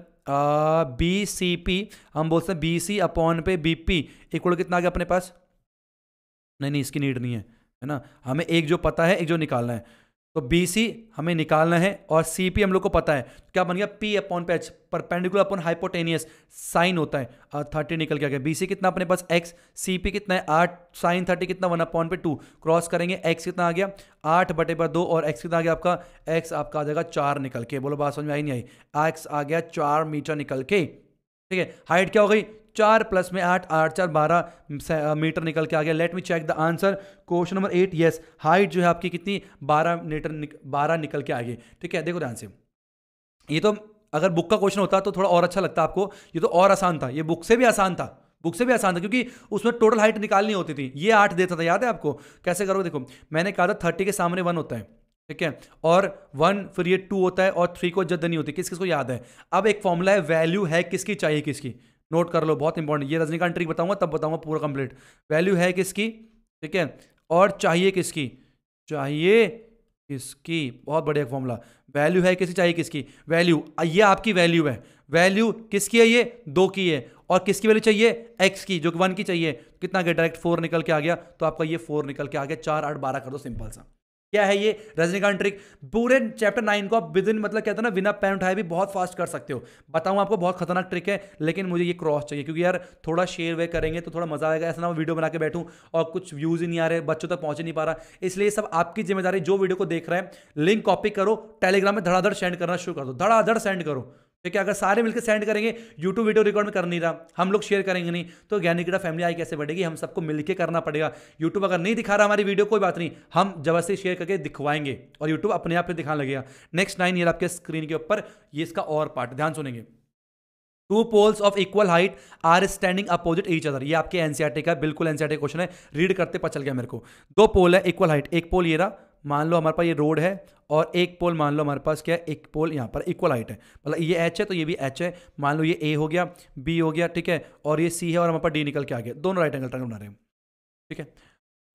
b c p हम बोलते हैं बी सी अपॉन पे बी पी इक्वल कितना आ गया अपने पास नहीं नहीं इसकी नीड नहीं है है ना हमें एक जो पता है एक जो निकालना है तो बी सी हमें निकालना है और सी पी हम लोग को पता है तो क्या बन गया पी अपॉन पैच परपेंडिकुलर अपॉन हाइपोटेनियस साइन होता है और थर्टी निकल के आ गया बी सी कितना अपने पास एक्स सी पी कितना है आठ साइन थर्टी कितना वन अपॉन पे टू क्रॉस करेंगे एक्स कितना आ गया आठ बटे पर दो और एक्स कितना आ गया आपका एक्स आपका आ जाएगा चार निकल के बोलो बात समझ में आई नहीं आई एक्स आ गया चार मीटर निकल के ठीक है हाइट क्या हो गई चार प्लस में आठ आठ चार बारह मीटर निकल के आ गया let me check the answer question number eight yes height जो है आपकी कितनी बारह मीटर निक, बारह निकल के आ गई ठीक है देखो ध्यान से ये तो अगर बुक का क्वेश्चन होता तो थोड़ा और अच्छा लगता आपको ये तो और आसान था ये बुक से भी आसान था बुक से भी आसान था क्योंकि उसमें टोटल हाइट निकालनी होती थी ये आठ देता था याद है आपको कैसे करोगे देखो मैंने कहा था थर्टी के सामने वन होता है ठीक है और वन फिर ये टू होता है और थ्री को जद्द नहीं होती किस किस को याद है अब एक फॉर्मूला है वैल्यू है किसकी चाहिए किसकी नोट कर लो बहुत इंपॉर्टेंट ये रजनीकांत ट्रिक बताऊंगा तब बताऊंगा पूरा कंप्लीट वैल्यू है किसकी ठीक है और चाहिए किसकी चाहिए किसकी बहुत बढ़िया फॉर्मूला वैल्यू है किसी चाहिए किसकी वैल्यू ये आपकी वैल्यू है वैल्यू किसकी है ये दो की है और किसकी वैल्यू चाहिए एक्स की जो कि वन की चाहिए कितना गया डायरेक्ट फोर निकल के आ गया तो आपका ये फोर निकल के आ गया चार आठ बारह कर दो सिंपल सा क्या है ये रजनीकांत ट्रिक पूरे चैप्टर नाइन को आप विद इन मतलब कहते हैं ना बिना पैन उठाए भी बहुत फास्ट कर सकते हो बताऊँ आपको बहुत खतरनाक ट्रिक है लेकिन मुझे ये क्रॉस चाहिए क्योंकि यार थोड़ा शेयर वे करेंगे तो थोड़ा मजा आएगा ऐसा ना मैं वीडियो बना के बैठूँ और कुछ व्यूज़ ही नहीं आ रहे बच्चों तक पहुँच नहीं पा रहा इसलिए सब आपकी जिम्मेदारी जो वीडियो को देख रहे हैं लिंक कॉपी करो टेलीग्राम में धड़ाधड़ सेंड करना शुरू कर दो धड़ाधड़ सेंड करो तो क्योंकि अगर सारे मिलकर सेंड करेंगे यूट्यूब वीडियो रिकॉर्ड में कर नहीं रहा हम लोग शेयर करेंगे नहीं तो ज्ञानिकीड़ा फैमिली आई कैसे बढ़ेगी हम सबको मिलकर करना पड़ेगा यूट्यूब अगर नहीं दिखा रहा हमारी वीडियो कोई बात नहीं हम से शेयर करके दिखवाएंगे और यूट्यूब अपने आप से दिखाने लगेगा नेक्स्ट नाइन ईयर आपके स्क्रीन के ऊपर ये इसका और पार्ट ध्यान सुनेंगे two poles of equal height are standing opposite each other ये आपके एनसीआरटी का बिल्कुल एनसीआरटी क्वेश्चन है रीड करते पचल गया मेरे को दो पोल है इक्वल हाइट एक पोल ये रहा मान लो हमारे पास ये रोड है और एक पोल मान लो हमारे पास क्या है एक पोल यहाँ पर इक्वल हाइट है मतलब ये एच है तो ये भी एच है मान लो ये ए हो गया बी हो गया ठीक है और ये सी है और हमारे पास डी निकल के आ गया दोनों राइट एंगल ट्राइंगल बना रहे हैं ठीक है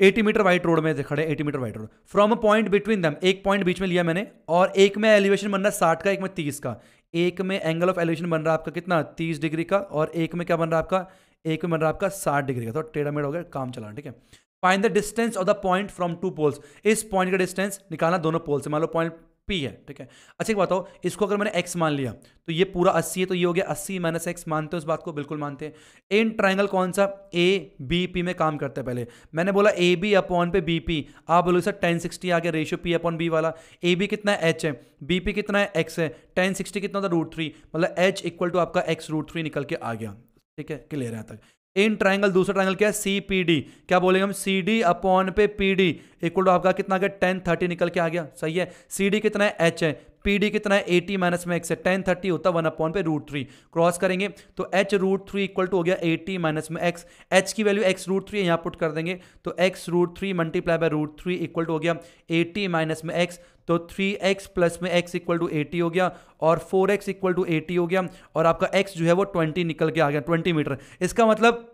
एटी मीटर वाइट रोड में खड़े eighty metre wide road from a point between them एक पॉइंट बीच में लिया मैंने और एक में एलिवेशन बन रहा है साठ का एक में तीस का एक में एंगल ऑफ एलिवेशन बन रहा है आपका कितना तीस डिग्री का और एक में क्या बन रहा है आपका एक में बन रहा है आपका साठ डिग्री का तो टेढ़ा मेढ़ हो गया काम चला ठीक है find the distance of the point from two poles इस पॉइंट का डिस्टेंस निकालना दोनों पोल से मान लो पॉइंट पी है ठीक है अच्छा एक बताओ इसको अगर मैंने एक्स मान लिया तो ये पूरा अस्सी है तो ये हो गया अस्सी माइनस एक्स मानते हो उस बात को बिल्कुल मानते हैं इन ट्राइंगल कौन सा ए बी पी में काम करता है पहले मैंने बोला ए बी अपॉन पे बी पी आप बोलो सर टेन सिक्सटी आ गया रेशियो पी अपॉन बी वाला ए बी कितना है एच है बी पी कितना है एक्स है टेन सिक्सटी कितना होता है रूट थ्री मतलब एच इक्वल टू आपका एक्स रूट थ्री निकल के आ गया ठीक है क्लियर है तक इन ट्राइंगल दूसरा ट्राइंगल क्या है सी क्या बोलेंगे हम सी डी अपॉन पे पी डी इक्वल टू आपका कितना गया टेन थर्टी निकल के आ गया सही है सी डी कितना है एच है पी डी कितना है एटी माइनस में एक्स है टेन थर्टी होता है वन अपॉन पे रूट थ्री क्रॉस करेंगे तो h root three equal to हो गया एटी माइनस में एक्स एच की वैल्यू एक्स रूट थ्री यहाँ पुट कर देंगे तो x root three multiply by root three equal to हो गया एटी माइनस में एक्स तो 3x प्लस में x इक्वल टू एटी हो गया और 4x इक्वल टू एटी हो गया और आपका x जो है वो 20 निकल के आ गया 20 मीटर इसका मतलब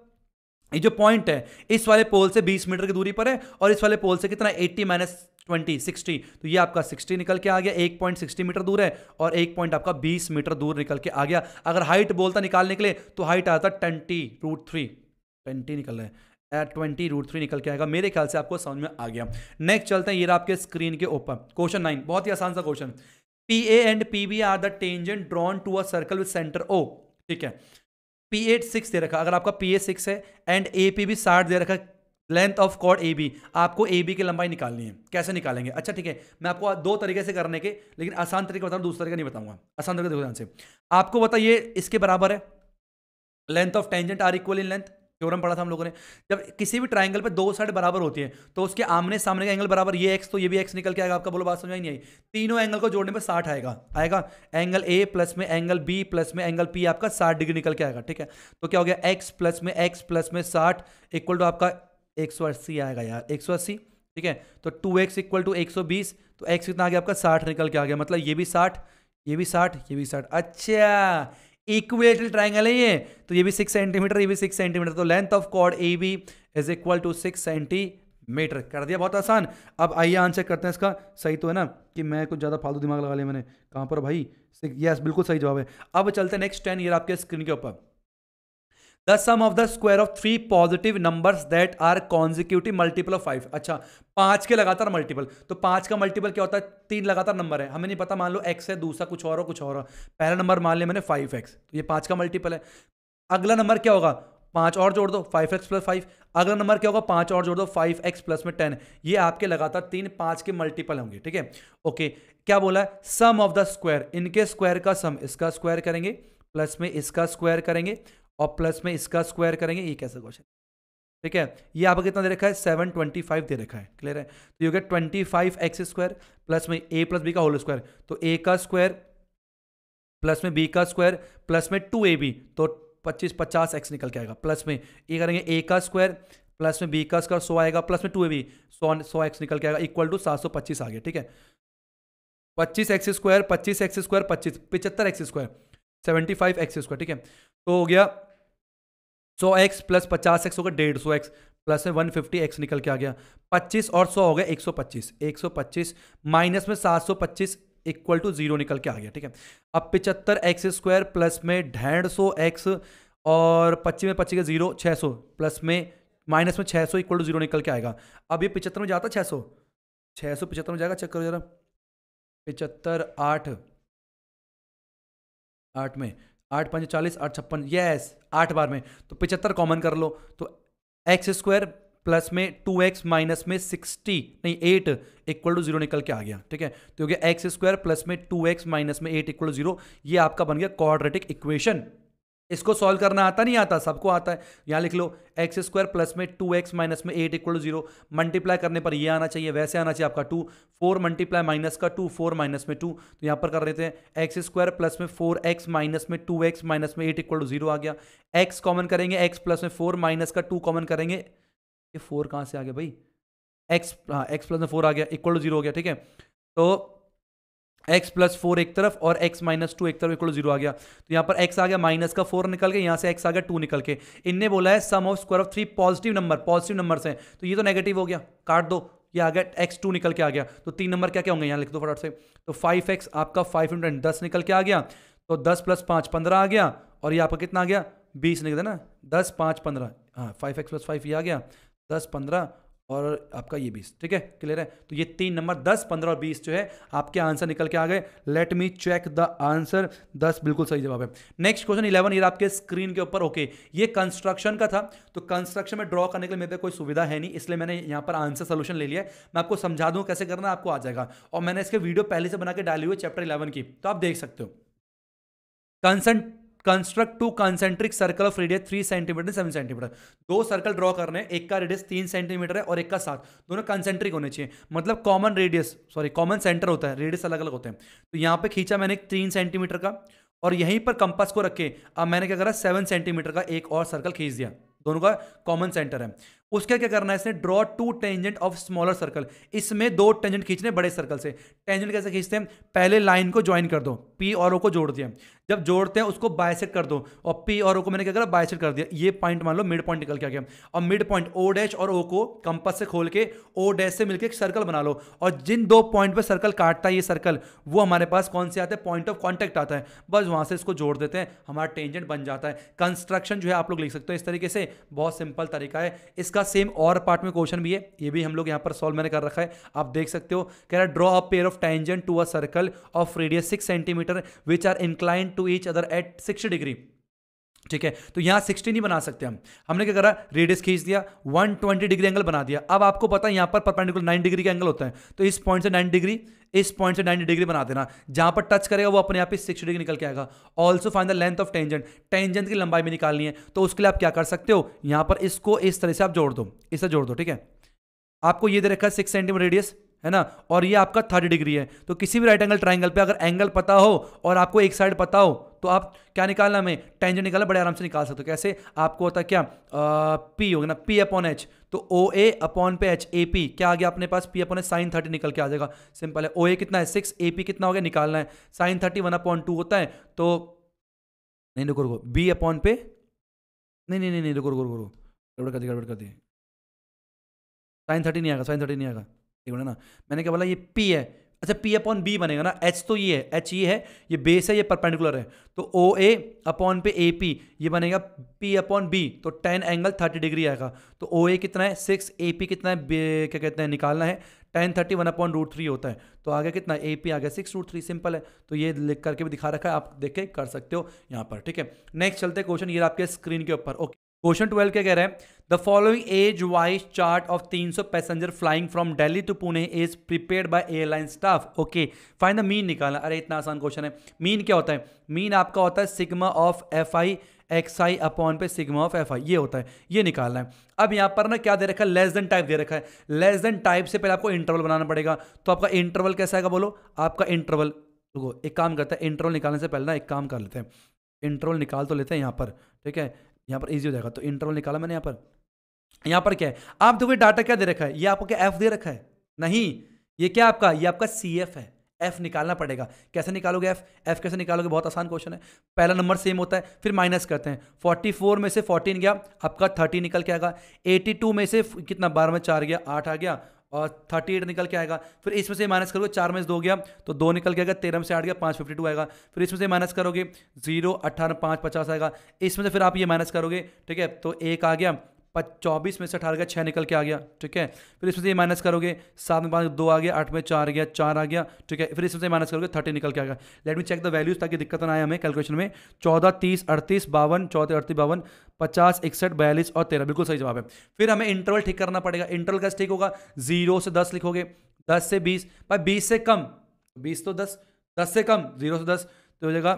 ये जो पॉइंट है इस वाले पोल से 20 मीटर की दूरी पर है और इस वाले पोल से कितना 80 माइनस ट्वेंटी सिक्सटी तो ये आपका सिक्सटी निकल के आ गया एक पॉइंट सिक्सटी मीटर दूर है और एक पॉइंट आपका बीस मीटर दूर निकल के आ गया अगर हाइट बोलता निकालने के लिए तो हाइट आता ट्वेंटी रूट थ्री ट्वेंटी निकल रहा है ट्वेंटी रूट थ्री निकल के आएगा मेरे ख्याल से आपको समझ में आ गया नेक्स्ट चलते हैं ये आपके स्क्रीन के ऊपर क्वेश्चन नाइन बहुत ही आसान सा question p a and p b are the tangent drawn to a circle with centre o ठीक है पी ए सिक्स दे रखा अगर आपका पी ए सिक्स है एंड ए पी भी साठ दे रखा length of chord a b आपको ए बी की लंबाई निकालनी है कैसे निकालेंगे अच्छा ठीक है मैं आपको दो तरीके से करने के लेकिन आसान तरीके बताऊँ दूसरा तरीका नहीं बताऊंगा आसान तरीके देखो ध्यान से आपको बताइए इसके बराबर है length of tangent are equal in length theorem पढ़ा था हम लोगों ने जब किसी भी ट्राइंगल पर दो साइड बराबर होती है तो उसके आमने सामने का एंगल बराबर ये एक्स तो ये भी एक्स निकल के आएगा आपका बोलो बात समझ नहीं आई तीनों एंगल को जोड़ने पर साठ आएगा आएगा एंगल ए प्लस में एंगल बी प्लस में एंगल पी आपका साठ डिग्री निकल के आएगा ठीक है तो क्या हो गया एक्स प्लस में एक्स प्लस में साठ इक्वल टू आपका एक सौ अस्सी आएगा यार एक सौ अस्सी ठीक है तो टू एक्स इक्वल टू एक सौ बीस तो एक्स कितना आ गया आपका साठ निकल के आ गया मतलब ये भी साठ ये भी साठ ये भी साठ अच्छा इक्विलेटरल ट्राइंगल है ये तो ये भी सिक्स सेंटीमीटर ये भी सिक्स सेंटीमीटर तो length of chord a b is equal to six centimetre कर दिया बहुत आसान अब आइए आंसर करते हैं इसका सही तो है ना कि मैं कुछ ज़्यादा फालतू दिमाग लगा लिया मैंने कहां पर भाई यस बिल्कुल सही जवाब है अब चलते हैं नेक्स्ट टेन ईयर आपके स्क्रीन के ऊपर the sum of the square of three positive numbers that are consecutive multiple of five अच्छा पांच के लगातार मल्टीपल तो पांच का मल्टीपल क्या होता है तीन लगातार नंबर है हमें नहीं पता मान लो एक्स है दूसरा कुछ और हो कुछ और हो पहला नंबर मान लिया मैंने फाइव एक्स तो ये पांच का मल्टीपल है अगला नंबर क्या होगा पांच और जोड़ दो फाइव एक्स प्लस फाइव अगला नंबर क्या होगा पांच और जोड़ दो फाइव एक्स प्लस में टेन ये आपके लगातार तीन पांच के मल्टीपल होंगे ठीक है ओके क्या बोला है सम ऑफ द स्क्वायर इनके स्क्वायर का सम इसका स्क्वायर करेंगे प्लस में इसका स्क्वायर करेंगे और प्लस में इसका स्क्वायर करेंगे ये कैसा क्वेश्चन ठीक है ये आपको कितना दे रखा है सेवन ट्वेंटी फाइव दे रखा है क्लियर है तो हो गया twenty five x square plus में ए प्लस बी का होल स्क्वायर तो ए का स्क्वायर प्लस में बी का स्क्वायर प्लस में टू ए बी तो पच्चीस पचास एक्स निकल के आएगा प्लस में ये करेंगे ए का स्क्वायर प्लस में बी का स्क्वायर सौ आएगा प्लस में टू ए बी सो सौ एक्स निकल के आएगा इक्वल टू सात सौ पच्चीस आ गया ठीक है पच्चीस एक्स स्क्वायर पच्चीस एक्स स्क्वायर पच्चीस पिचहत्तर x square seventy five x square ठीक है तो हो गया सौ एक्स प्लस पचास एक्स हो गया डेढ़ सौ एक्स प्लस में वन फिफ्टी एक्स निकल के आ गया पच्चीस और सौ हो गया एक सौ पच्चीस एक सौ पच्चीस माइनस में सात सौ पच्चीस इक्वल टू जीरो निकल के आ गया ठीक है अब पिचहत्तर एक्स स्क्वायर प्लस में ढेड़ सौ एक्स और पच्चीस में पच्चीस का जीरो छः सौ प्लस में माइनस में छः सौ इक्वल टू जीरो निकल के आएगा अब ये पिचहत्तर में जाता छः सौ छः सौ पिचहत्तर में जाएगा चेक करो जरा पिचहत्तर आठ आठ में आठ पंच चालीस आठ छप्पन यस आठ बार में तो पिचहत्तर कॉमन कर लो तो एक्स स्क्वायर प्लस में टू एक्स माइनस में सिक्सटी नहीं एट इक्वल टू जीरो निकल के आ गया ठीक है तो क्योंकि एक्स स्क्वायर प्लस में टू एक्स माइनस में एट इक्वल टू जीरो आपका बन गया क्वाड्रेटिक इक्वेशन इसको सॉल्व करना आता नहीं आता सबको आता है यहाँ लिख लो एक्स स्क्वायर प्लस में टू एक्स माइनस में एट इक्वल जीरो मल्टीप्लाई करने पर ये आना चाहिए वैसे आना चाहिए आपका टू फोर मल्टीप्लाई माइनस का टू फोर माइनस में टू तो यहाँ पर कर लेते हैं एक्स स्क्वायर प्लस में फोर एक्स माइनस में टू एक्स माइनस में एट इक्वल जीरो आ गया एक्स कॉमन करेंगे एक्स प्लस में फोर माइनस का टू कॉमन करेंगे ये फोर कहाँ से आ गया भाई एक्स हाँ एक्स प्लस में फोर आ गया इक्वल जीरो हो गया ठीक है तो एक्स प्लस फोर एक तरफ और एक्स माइनस टू एक तरफ इक्वल जीरो आ गया तो यहाँ पर एक्स आ गया माइनस का फोर निकल के यहाँ से एक्स आ गया टू निकल के इनने बोला है sum of square of three positive number positive number से तो ये तो नेगेटिव हो गया काट दो ये आ गया एक्स टू निकल के आ गया तो तीन नंबर क्या क्या होंगे यहाँ लिख दो फटाफट से तो फाइव एक्स आपका फाइव हंड्रेड दस निकल के आ गया तो दस प्लस पाँच पंद्रह आ गया और ये आपका कितना आ गया बीस निकल ना दस पाँच पंद्रह हाँ फाइव एक्स प्लस फाइव ये आ गया दस पंद्रह और आपका ये बीस ठीक है क्लियर है तो ये तीन नंबर दस पंद्रह और बीस जो है आपके आंसर निकल के आ गए let me check the answer दस बिल्कुल सही जवाब है नेक्स्ट क्वेश्चन इलेवन ये आपके स्क्रीन के ऊपर ओके ये कंस्ट्रक्शन का था तो कंस्ट्रक्शन में ड्रॉ करने के लिए मेरे कोई सुविधा है नहीं इसलिए मैंने यहाँ पर आंसर सोल्यूशन ले लिया मैं आपको समझा दूँ कैसे करना आपको आ जाएगा और मैंने इसके वीडियो पहले से बना के डाली हुई चैप्टर इलेवन की तो आप देख सकते हो कंसेंट construct two concentric circle of radius three centimetre seven centimetre दो सर्कल ड्रॉ करने हैं एक का रेडियस तीन सेंटीमीटर है और एक का सात दोनों कंसेंट्रिक होने चाहिए मतलब common radius sorry common centre होता है रेडियस अलग अलग होते हैं तो यहाँ पे खींचा मैंने तीन सेंटीमीटर का और यहीं पर कंपास को रखे अब मैंने क्या करा सेवन सेंटीमीटर का एक और सर्कल खींच दिया दोनों का कॉमन सेंटर है उसके क्या करना है इसने draw two tangent of smaller circle इसमें दो टेंजेंट खींचने बड़े सर्कल से टेंजेंट कैसे खींचते हैं पहले लाइन को ज्वाइन कर दो पी और ओ को जोड़ दिया जब जोड़ते हैं उसको बायसेट कर दो और पी और ओ को मैंने क्या करा बायसेट कर दिया ये पॉइंट मान लो मिड पॉइंट निकल के आ गया और मिड पॉइंट ओ डैश और ओ को कंपस से खोल के ओ डैश से मिलकर एक सर्कल बना लो और जिन दो पॉइंट पर सर्कल काटता है ये सर्कल वो हमारे पास कौन से आते हैं पॉइंट ऑफ कॉन्टैक्ट आता है बस वहाँ से इसको जोड़ देते हैं हमारा टेंजेंट बन जाता है कंस्ट्रक्शन जो है आप लोग लिख सकते हो इस तरीके से बहुत सिंपल तरीका है इसका सेम और पार्ट में क्वेश्चन भी है ये भी हम लोग यहाँ पर सॉल्व मैंने कर रखा है आप देख सकते हो कह रहा है draw a pair of tangent to a circle of radius six centimetre which are incline to each other at six degree ठीक है तो यहां सिक्सटी नहीं बना सकते हम हमने क्या करा रेडियस खींच दिया 120 डिग्री एंगल बना दिया अब आपको पता है यहां पर परपेंडिकुलर 9 डिग्री का एंगल होता है तो इस पॉइंट से 9 डिग्री इस पॉइंट से 90 डिग्री बना देना जहां पर टच करेगा वो अपने आप ही सिक्स डिग्री निकल के आएगा also find the length of tangent tangent की लंबाई भी निकालनी है तो उसके लिए आप क्या कर सकते हो यहां पर इसको इस तरह से आप जोड़ दो इसे जोड़ दो ठीक है आपको ये दे रखा है सिक्स सेंटीमीटर रेडियस है ना और ये आपका थर्टी डिग्री है तो किसी भी राइट एंगल ट्राइंगल पे अगर एंगल पता हो और आपको एक साइड पता हो तो आप क्या निकालना हमें टेंजेंट निकालना बड़े आराम से निकाल सकते हो कैसे आपको होता क्या आ, पी होगा ना पी अपॉन एच तो ओ ए अपॉन पे एच ए पी क्या आ गया अपने पास p upon h sine thirty निकल के आ जाएगा सिंपल है ओ ए कितना है सिक्स ए पी कितना हो गया निकालना है sine thirty one upon two होता है तो नहीं रुको रुको बी अपॉन पे नहीं नहीं नहीं रुको रुको रुको रुको गड़बड़ कर दी गड़बड़ कर दी साइन थर्टी नहीं आएगा साइन थर्टी नहीं आएगा ठीक मिनट ना मैंने क्या बोला ये पी है अच्छा पी अपॉन बी बनेगा ना एच तो ये है एच ये है ये बेस है ये परपेंडिकुलर है तो ओ ए अपॉन पे ए पी ये बनेगा पी अपॉन बी तो टेन एंगल थर्टी डिग्री आएगा तो ओ ए कितना है सिक्स ए पी कितना है क्या कहते हैं निकालना है tan thirty one upon root three होता है तो आ गया कितना ए पी आ गया सिक्स रूट थ्री सिंपल है तो ये लिख करके भी दिखा रखा है आप देख के कर सकते हो यहाँ पर ठीक है नेक्स्ट चलते क्वेश्चन ये आपके स्क्रीन के ऊपर ओके क्वेश्चन ट्वेल्व क्या कह रहे हैं the following age wise chart of 300 passenger flying from Delhi to Pune is prepare by airline staff okay fine the mean निकालना अरे इतना आसान क्वेश्चन है मीन क्या होता है मीन आपका होता है sigma of f i x i upon पे सिग्मा ऑफ एफ आई ये होता है ये निकालना है अब यहाँ पर ना क्या दे रखा है लेस देन टाइप दे रखा है लेस देन टाइप से पहले आपको इंटरवल बनाना पड़ेगा तो आपका इंटरवल कैसा आएगा बोलो आपका इंटरवल एक काम करता है इंटरवल निकालने से पहले ना एक काम कर लेते हैं इंटरवल निकाल तो लेते हैं यहाँ पर ठीक है यहाँ पर ईजी हो जाएगा तो इंटरवल निकाला मैंने यहाँ पर यहाँ पर क्या है आप देखो डाटा क्या दे रखा है ये आपको क्या एफ दे रखा है नहीं ये क्या आपका ये आपका सी एफ है एफ निकालना पड़ेगा कैसे निकालोगे एफ एफ कैसे निकालोगे बहुत आसान क्वेश्चन है पहला नंबर सेम होता है फिर माइनस करते हैं 44 में से 14 गया आपका 30 निकल के आएगा 82 में से कितना बारह में चार गया आठ आ गया और थर्टी एट निकल के आएगा फिर इसमें से माइनस करोगे चार में से दो गया तो दो निकल के आएगा तेरह में से आठ गया पाँच फिफ्टी टू आएगा फिर इसमें से माइनस करोगे जीरो अट्ठारह पाँच पचास आएगा इसमें से फिर आप ये माइनस करोगे ठीक है तो एक आ गया चौबीस में से अठारह गया छः निकल के आ गया ठीक है फिर इसमें से ये माइनस करोगे सात में पाँच दो आ गया आठ में चार गया चार आ गया ठीक है फिर इसमें से माइनस करोगे थर्टी निकल के आ गया let me check the values ताकि दिक्कत ना आए हमें कैलकुलेशन में चौदह तीस अड़तीस बावन चौदह अड़तीस बावन पचास इकसठ बयालीस और तेरह बिल्कुल सही जवाब है फिर हमें इंटरवल ठीक करना पड़ेगा इंटरवल कैसे ठीक होगा जीरो से दस लिखोगे दस से बीस भाई बीस से कम बीस तो दस दस से कम जीरो से दस तो हो जाएगा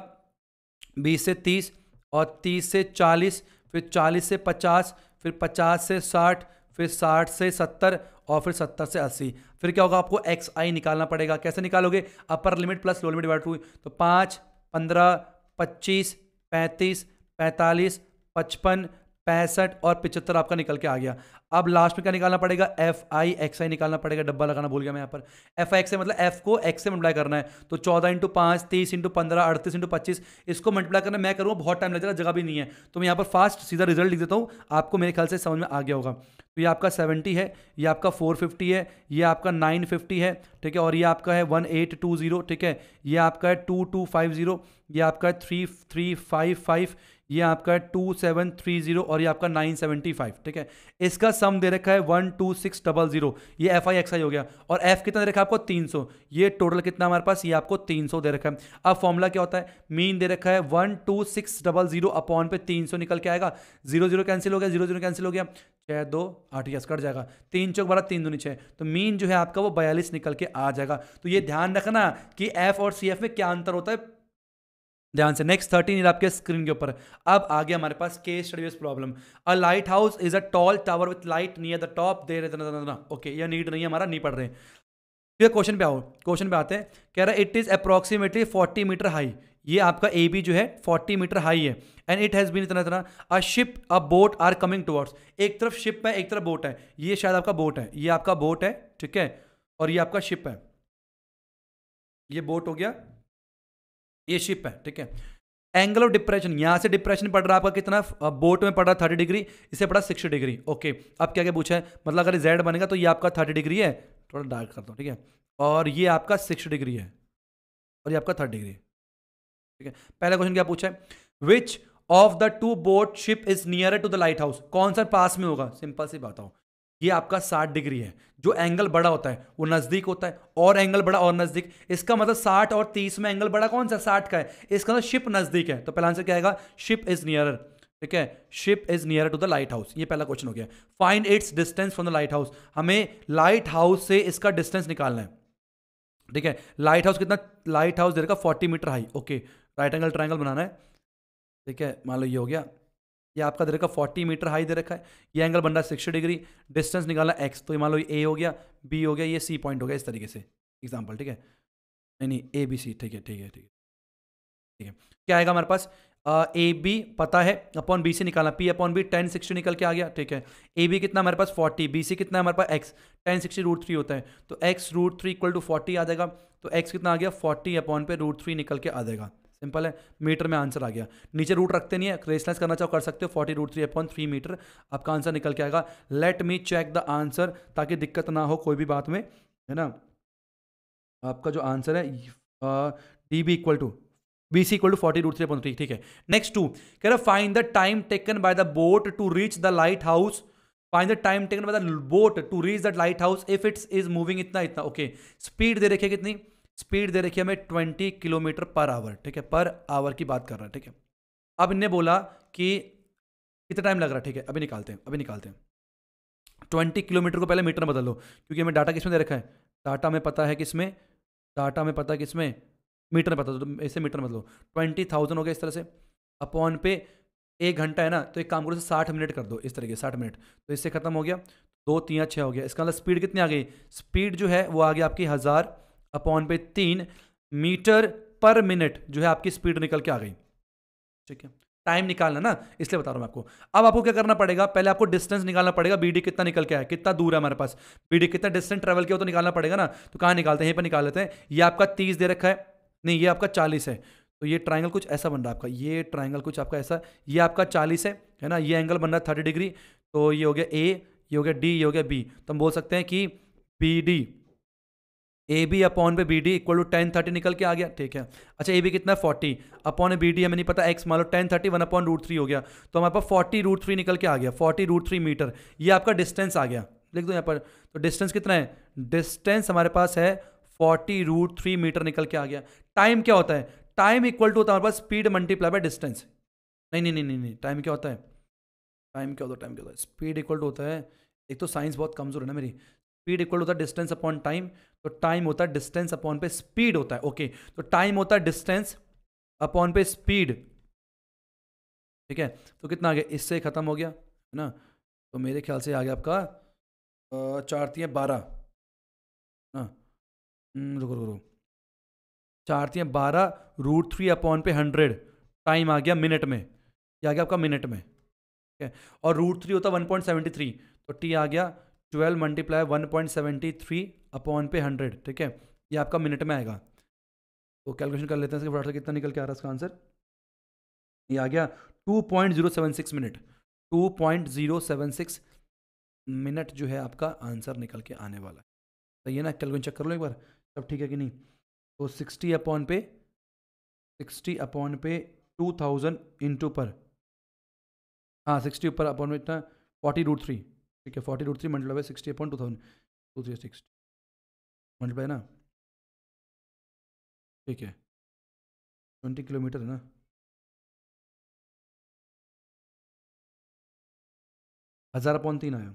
बीस से तीस और तीस से चालीस फिर चालीस से पचास फिर पचास से साठ फिर साठ से सत्तर और फिर सत्तर से अस्सी फिर क्या होगा आपको एक्स आई निकालना पड़ेगा कैसे निकालोगे upper limit plus lower limit divide two तो पाँच पंद्रह पच्चीस पैंतीस पैंतालीस पचपन पैंसठ और पिचहत्तर आपका निकल के आ गया अब लास्ट में क्या निकालना पड़ेगा एफ आई एक्स आई निकालना पड़ेगा डब्बा लगाना भूल गया मैं यहाँ पर एफ आई एक्स आई मतलब एफ को एक्स से मल्टीप्लाई करना है तो चौदह इंटू पाँच तीस इंटू पंद्रह अड़तीस इंटू पच्चीस इसको मल्टीप्लाई करना मैं करूँगा बहुत टाइम लग जाएगा जगह भी नहीं है तो मैं यहाँ पर फास्ट सीधा रिजल्ट लिख देता हूँ आपको मेरे ख्याल से समझ में आ गया होगा तो ये आपका सेवेंटी है ये आपका फोर फिफ्टी है ये आपका नाइन फिफ्टी है ठीक है और ये आपका है वन एट टू जीरो ठीक है ये आपका है टू टू फाइव जीरो ये आपका है थ्री थ्री फाइव फाइव ये आपका टू सेवन थ्री जीरो और ये आपका नाइन सेवेंटी फाइव ठीक है इसका सम दे रखा है one two six double zero ये एफ आई एक्स आई हो गया और एफ कितना दे रखा है आपको तीन सौ ये टोटल कितना हमारे पास ये आपको तीन सौ दे रखा है अब फॉर्मूला क्या होता है मीन दे रखा है one two six double zero upon पे तीन सौ निकल के आएगा जीरो जीरो कैंसिल हो गया जीरो जीरो कैंसिल हो गया छः दो आठ यस कट जाएगा तीन चौक बारह तीन दूनी छः तो मीन जो है आपका वो बयालीस निकल के आ जाएगा तो ये ध्यान रखना कि एफ और सी एफ में क्या अंतर होता है ध्यान से नेक्स्ट थर्टीन आपके स्क्रीन के ऊपर अब आ गया हमारे पास के studies problem a lighthouse is a tall tower with light near the top there okay ये नीड नहीं है हमारा नहीं पढ़ रहे ये क्वेश्चन पे आओ क्वेश्चन पे आते हैं कह रहा है it is approximately forty metre high ये आपका ए बी जो है फोर्टी मीटर हाई है एंड इट हैज़ बीन इतना इतना a ship a boat are coming towards एक तरफ शिप है एक तरफ बोट है ये शायद आपका बोट है ये आपका बोट है ठीक है और ये आपका शिप है ये बोट हो गया ये शिप है ठीक है एंगल ऑफ डिप्रेशन यहाँ से डिप्रेशन पड़ रहा है आपका कितना बोट में पड़ रहा है थर्टी डिग्री इसे पड़ा सिक्स डिग्री ओके अब क्या क्या पूछा है मतलब अगर जेड बनेगा तो ये आपका थर्टी डिग्री है थोड़ा डार्क करता हूँ ठीक है और ये आपका सिक्सटी डिग्री है और ये आपका थर्ड डिग्री ठीक है पहला क्वेश्चन क्या पूछा है which of the two boat ship is near to the lighthouse कौन सा पास में होगा सिंपल सी बताओ ये आपका साठ डिग्री है जो एंगल बड़ा होता है वो नज़दीक होता है और एंगल बड़ा और नज़दीक इसका मतलब साठ और तीस में एंगल बड़ा कौन सा साठ का है इसका मतलब शिप नज़दीक है तो पहला आंसर क्या है शिप इज़ नियर ठीक है ship is near to the lighthouse ये पहला क्वेश्चन हो गया find its distance from the lighthouse हमें लाइट हाउस से इसका डिस्टेंस निकालना है ठीक है लाइट हाउस कितना लाइट हाउस देर का forty metre high okay right angle triangle बनाना है ठीक है मान लो ये हो गया ये आपका दे रखा फोर्टी मीटर हाई दे रखा है ये एंगल बन रहा है सिक्सटी डिग्री डिस्टेंस निकाला एक्स तो ये मान लो ए हो गया बी हो गया ये सी पॉइंट हो गया इस तरीके से एग्जाम्पल ठीक है नहीं नहीं ए बी सी ठीक है ठीक है ठीक है ठीक है क्या आएगा हमारे पास ए बी पता है अपॉन बी सी निकालना P upon B tan sixty निकल के आ गया ठीक है ए बी कितना हमारे पास फोर्टी बी सी कितना हमारे पास X tan sixty root three होता है तो x root three equal to forty आ जाएगा तो एक्स कितना आ गया फोर्टी अपॉन पे रूट थ्री निकल के आ जाएगा सिंपल है मीटर में आंसर आ गया नीचे रूट रखते नहीं है क्रेसलाइज करना चाहो कर सकते हो forty root three upon three metre आपका आंसर निकल के आएगा let me check the answer ताकि दिक्कत ना हो कोई भी बात में है ना आपका जो आंसर है D B equal to B C equal to forty root three upon three ठीक है नेक्स्ट टू कह रहे find the time taken by the boat to reach the lighthouse find the time taken by the boat to reach the lighthouse if its is moving इतना इतना okay speed दे रखे कितनी speed दे रखी है हमें twenty kilometre per our ठीक है per hour की बात कर रहा है ठीक है अब इनने बोला कि कितना टाइम लग रहा है ठीक है अभी निकालते हैं अभी निकालते हैं ट्वेंटी किलोमीटर को पहले मीटर बदल लो क्योंकि हमें डाटा किसमें दे रखा है डाटा हमें पता है किसमें डाटा में पता है किसमें मीटर में पता तो ऐसे मीटर बदलो ट्वेंटी थाउजेंड हो गया इस तरह से अपॉन पे एक घंटा है ना तो एक काम करो साठ मिनट कर दो इस तरीके साठ मिनट तो इससे खत्म हो गया दो तीन छः हो गया इसका मतलब स्पीड कितनी आ गई स्पीड जो है वो आ गई आपकी हज़ार अपॉन पे तीन मीटर पर मिनट जो है आपकी स्पीड निकल के आ गई ठीक है टाइम निकालना ना इसलिए बता रहा हूं आपको अब आपको क्या करना पड़ेगा पहले आपको डिस्टेंस निकालना पड़ेगा बीडी कितना निकल के आया कितना दूर है हमारे पास बीडी कितना डिस्टेंस ट्रेवल किया तो निकालना पड़ेगा ना तो कहां निकालते हैं यहीं पर निकाल लेते हैं ये आपका तीस दे रखा है नहीं ये आपका चालीस है तो ये ट्राइंगल कुछ ऐसा बन रहा है आपका ये ट्राइंगल कुछ आपका ऐसा ये आपका चालीस है है ना ये एंगल बन रहा है थर्टी डिग्री तो ये हो गया ए ये हो गया डी ये हो गया बी तो हम बोल सकते हैं कि B D A B upon पे B D equal to tan thirty निकल के आ गया ठीक है अच्छा ए बी कितना है फोर्टी अपॉन बी डी हमें नहीं पता एक्स मान लो tan thirty one upon root three हो गया तो हमारे पास फोर्टी रूट थ्री निकल के आ गया फोर्टी रूट थ्री मीटर ये आपका डिस्टेंस आ गया लिख दो यहाँ पर तो डिस्टेंस कितना है डिस्टेंस हमारे पास है फोर्टी रूट थ्री मीटर निकल के आ गया टाइम क्या होता है टाइम इक्वल टू होता है हमारे पास स्पीड मल्टीप्लाई बाय डिस्टेंस नहीं नहीं नहीं नहीं नहीं टाइम क्या होता है टाइम क्या होता है टाइम क्या होता है स्पीड इक्वल टू होता है एक तो साइंस बहुत कमज़ोर है ना मेरी स्पीड इक्वल होता है डिस्टेंस अपॉन टाइम तो टाइम होता है डिस्टेंस अपॉन पे स्पीड होता है ओके तो टाइम होता है डिस्टेंस अपॉन पे स्पीड ठीक है तो कितना आ गया इससे ख़त्म हो गया है ना तो मेरे ख्याल से आ गया आपका चार तीन बारह हम्म, रुको रुको चार तीन बारह रूट थ्री अपॉन पे हंड्रेड टाइम आ गया मिनट में ये आ गया आपका मिनट में ठीक है और रूट थ्री होता वन पॉइंट सेवेंटी थ्री तो टी आ गया twelve multiply one point seventy three upon पे हंड्रेड ठीक है ये आपका मिनट में आएगा तो कैलकुलेशन कर लेते हैं इसके फटाफट कितना निकल के आ रहा है इसका आंसर ये आ गया two point zero seven six minute two point zero seven six minute जो है आपका आंसर निकल के आने वाला है तो ये ना कैलकुलेशन चेक कर लो एक बार सब ठीक है कि नहीं तो सिक्सटी अपॉन पे सिक्सटी अपॉन पे टू थाउजेंड इंटू पर हाँ सिक्सटी ऊपर अपॉन में इतना फोर्टी रूट थ्री ठीक है फोर्टी रूट थ्री मतलब है sixty upon two thousand two three sixty समझ पाए ना ठीक है ट्वेंटी किलोमीटर है ना हज़ार पौन तीन आया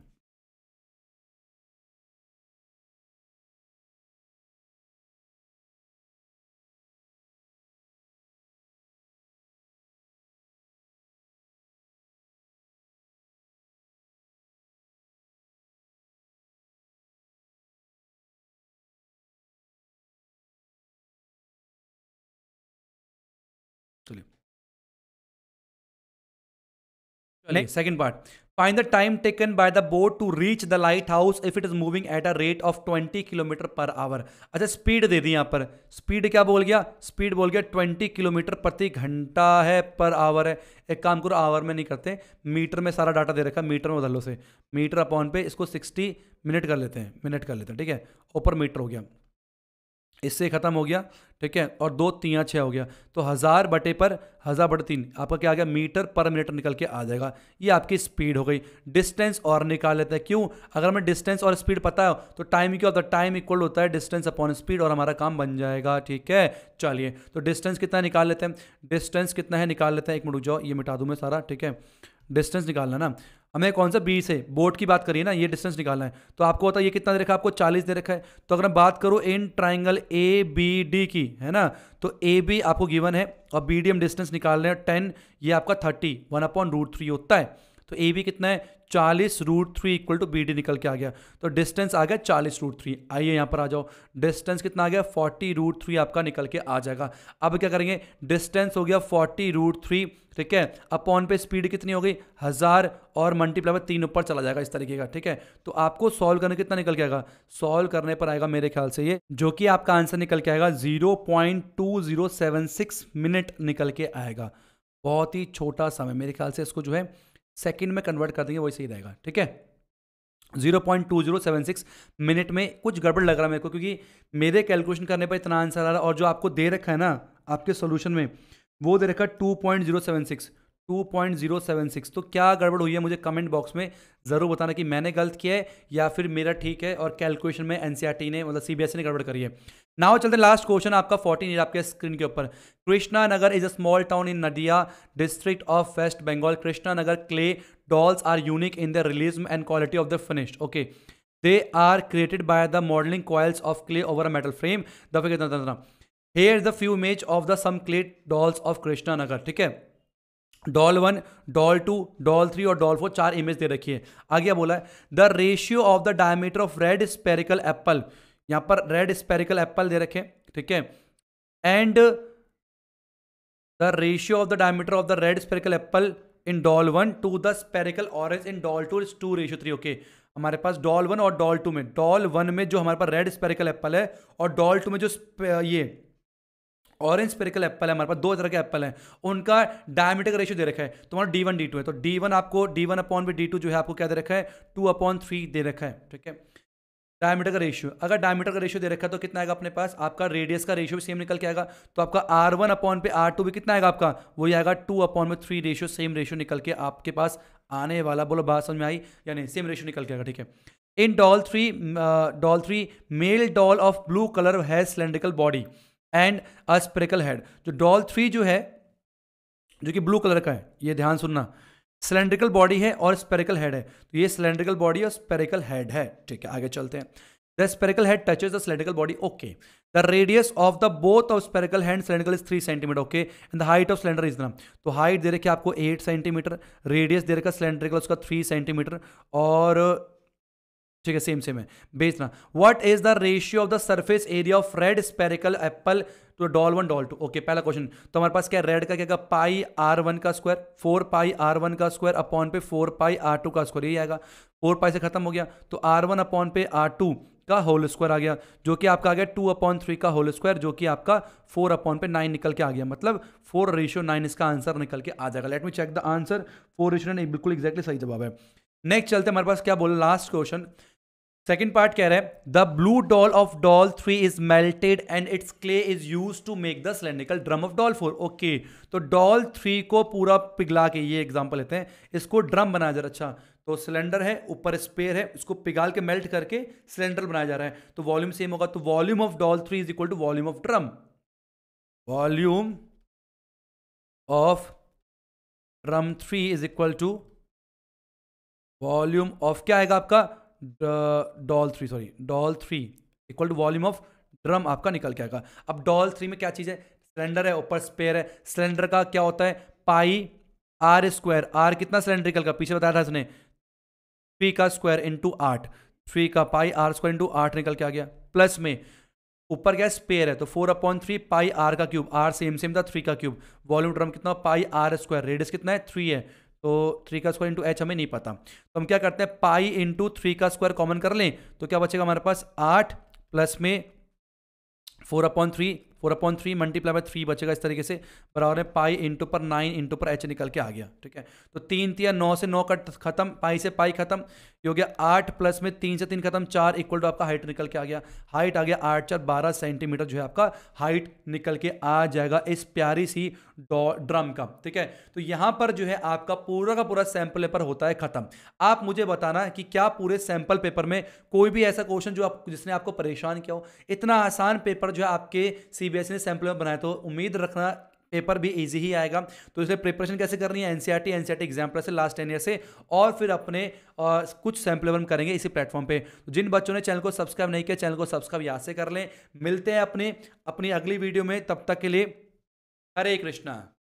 second part find the time taken by the boat to reach the lighthouse if it is moving at a rate of twenty kilometre per hour अच्छा स्पीड दे दी यहाँ पर स्पीड क्या बोल गया स्पीड बोल गया ट्वेंटी किलोमीटर प्रति घंटा है पर आवर है एक काम करो आवर में नहीं करते मीटर में सारा डाटा दे रखा मीटर में बदलो से मीटर अपॉन पे इसको सिक्सटी मिनट कर लेते हैं मिनट कर लेते हैं ठीक है ऊपर मीटर हो गया इससे ख़त्म हो गया ठीक है और दो तियाँ छः हो गया तो हज़ार बटे पर हज़ार बटे तीन आपका क्या आ गया मीटर पर मिनट निकल के आ जाएगा ये आपकी स्पीड हो गई डिस्टेंस और निकाल लेते हैं क्यों अगर हमें डिस्टेंस और स्पीड पता हो तो टाइम क्या होता है टाइम इक्वल होता है डिस्टेंस अपॉन स्पीड और हमारा काम बन जाएगा ठीक है चलिए तो डिस्टेंस कितना निकाल लेते हैं डिस्टेंस कितना है निकाल लेते हैं एक मिनट जाओ ये मिटा दूँ मैं सारा ठीक है डिस्टेंस निकालना ना हमें कौन सा बी से बोर्ड की बात करिए ना ये डिस्टेंस निकालना है तो आपको पता है ये कितना दे रखा है आपको चालीस दे रखा है तो अगर हम बात करो in triangle A B D की है ना तो ए बी आपको गिवन है और बी डी हम डिस्टेंस निकाल रहे हैं टेन ये आपका thirty one upon root three होता है तो ए बी कितना है चालीस root three equal to B D निकल के आ गया तो डिस्टेंस आ गया चालीस रूट थ्री आइए यहाँ पर आ जाओ डिस्टेंस कितना आ गया फोर्टी रूट थ्री आपका निकल के आ जाएगा अब क्या करेंगे डिस्टेंस हो गया फोर्टी रूट थ्री ठीक है अपॉन पे स्पीड कितनी हो गई हज़ार और मल्टीप्लाई में तीन ऊपर चला जाएगा इस तरीके का ठीक है तो आपको सॉल्व करने कितना निकल के आएगा सॉल्व करने पर आएगा मेरे ख्याल से ये जो कि आपका आंसर निकल के आएगा zero point two zero seven six minute निकल के आएगा बहुत ही छोटा समय मेरे ख्याल से इसको जो है सेकेंड में कन्वर्ट कर देंगे वही सही रहेगा ठीक है zero point two zero seven six minute में कुछ गड़बड़ लग रहा है मेरे को क्योंकि मेरे कैलकुलेशन करने पर इतना आंसर आ रहा है और जो आपको दे रखा है ना आपके सोल्यूशन में वो दे रखा है two point zero seven six two point zero seven six तो क्या गड़बड़ हुई है मुझे कमेंट बॉक्स में ज़रूर बताना कि मैंने गलत किया है या फिर मेरा ठीक है और कैलकुलेशन में एन e ने मतलब सी e ने गड़बड़ करी है नाउ चलते लास्ट क्वेश्चन आपका फोर्टीन आपके स्क्रीन के ऊपर Krishnanagar is a small town in Nadia district of West Bengal Krishnanagar clay dolls are unique in the realism and quality of the finished okay they are created by the modelling coils of clay over a metal frame the here the few image of the some clay dolls of Krishnanagar ठीक है doll one doll to doll three और doll four चार image दे रखी है आगे बोला है the ratio of the diameter of red spherical apple यहां पर रेड स्पेरिकल एप्पल दे रखे ठीक है and the ratio of the diameter of the red spherical apple in doll one to the spherical orange in doll two is two ratio three okay हमारे पास doll one और doll two में doll one में जो हमारे पास red spherical Apple है और doll two में जो ये ऑरेंज स्पेरिकल एप्पल है हमारे पास दो तरह के एप्पल हैं उनका डायमीटर का रेशियो दे रखा है तो हमारा डी वन डी टू है तो डी वन आपको डी वन अपॉन भी डी टू जो है आपको क्या दे रखा है टू अपॉन थ्री दे रखा है ठीक है डायमीटर का रेशियो अगर डायमीटर का रेशियो दे रखा है तो कितना आएगा अपने पास आपका रेडियस का रेशियो भी सेम निकल के आएगा तो आपका आर वन अपॉन पे आर टू भी कितना आएगा आपका वही आएगा टू अपॉन में थ्री रेशियो सेम रेशियो निकल के आपके पास आने वाला बोलो बात समझ में आई या नहीं सेम रेशियो निकल के आएगा ठीक है in doll three doll three male doll of blue colour has cylindrical body and a head जो डॉल थ्री जो है जो कि ब्लू कलर का है ये ध्यान सुनना सिलेंड्रिकल बॉडी है और स्पेरिकल हेड है तो ये सिलेंड्रिकल बॉडी और स्पेरिकल हेड है ठीक है आगे चलते हैं the spherical head touches the cylindrical body okay the radius of the both of spherical hand cylindrical is three centimetre okay and the height of cylinder is ना तो height दे रखी आपको एट सेंटीमीटर रेडियस दे रखा cylindrical उसका three centimetre और ठीक है same same है बेचना what is the ratio of the surface area of red spherical apple to doll one doll two okay पहला क्वेश्चन तो हमारे पास क्या है रेड का क्या पाई आर वन का square four pi R one का स्क्वायर अपॉन पे फोर पाई आर टू का स्क्वायर यही आएगा फोर पाई से खत्म हो गया तो आर वन अपॉन पे आर टू का होल स्क्वायर आ गया जो कि आपका आ गया टू अपॉन थ्री का होल स्क्वायर जो कि आपका फोर अपॉन पे नाइन निकल के आ गया मतलब फोर रेशियो नाइन इसका आंसर निकल के आ जाएगा let me check the answer four ratio nine बिल्कुल एक्जैक्टली सही जवाब है नेक्स्ट चलते हमारे पास क्या बोला लास्ट क्वेश्चन सेकेंड पार्ट कह रहे हैं the blue doll of doll three is melted and its clay is use to make the cylindrical drum of doll four okay तो डॉल थ्री को पूरा पिघला के ये एग्जाम्पल लेते हैं इसको ड्रम बनाया जा रहा है अच्छा तो सिलेंडर है ऊपर स्पेयर है इसको पिघाल के मेल्ट करके सिलेंडर बनाया जा रहा है तो वॉल्यूम सेम होगा तो volume of doll three is equal to volume of drum volume of drum three is equal to volume of क्या आएगा आपका doll three sorry doll three equal to volume of drum आपका निकल के आएगा अब डॉल थ्री में क्या चीज़ है सिलेंडर है ऊपर स्पेयर है सिलेंडर का क्या होता है पाई आर स्क्वायर आर कितना सिलेंड्रिकल का पीछे बताया था इसने थ्री का स्क्वायर इंटू आठ थ्री का पाई आर स्क्वायर इंटू आठ निकल के आ गया प्लस में ऊपर क्या स्पेयर है तो four upon three pi R का क्यूब आर सेम सेम था थ्री का क्यूब वॉल्यूम ड्रम कितना पाई आर स्क्वायर रेडियस कितना है थ्री है तो थ्री का स्क्वायर इंटू एच हमें नहीं पता तो हम क्या करते हैं पाई इंटू थ्री का स्क्वायर कॉमन कर लें तो क्या बचेगा हमारे पास आठ प्लस में four upon three four upon three multiply by three बचेगा इस तरीके से बराबर है पाई इंटू पर नाइन इंटू पर एच निकल के आ गया ठीक है तो तीन तीन नौ से नौ कट खत्म पाई से पाई खत्म ये हो गया आठ प्लस में तीन से तीन खत्म चार इक्वल टू आपका हाइट निकल के आ गया हाइट आ गया आठ चार बारह सेंटीमीटर जो है आपका हाइट निकल के आ जाएगा इस प्यारी सी ड्रम का ठीक है तो यहाँ पर जो है आपका पूरा का पूरा सैंपल पेपर होता है खत्म आप मुझे बताना कि क्या पूरे सैंपल पेपर में कोई भी ऐसा क्वेश्चन जो आप जिसने आपको परेशान किया हो इतना आसान पेपर जो है आपके सी प्रीवियस ने सैम्पल में बनाया तो उम्मीद रखना पेपर भी इजी ही आएगा तो इसलिए प्रिपरेशन कैसे करनी है एनसीईआरटी एनसीईआरटी एग्जाम से लास्ट टेन ईयर से और फिर अपने और कुछ सैम्पल वर्म करेंगे इसी प्लेटफॉर्म पे तो जिन बच्चों ने चैनल को सब्सक्राइब नहीं किया चैनल को सब्सक्राइब यहाँ से कर लें मिलते हैं अपने अपनी अगली वीडियो में तब तक के लिए हरे कृष्णा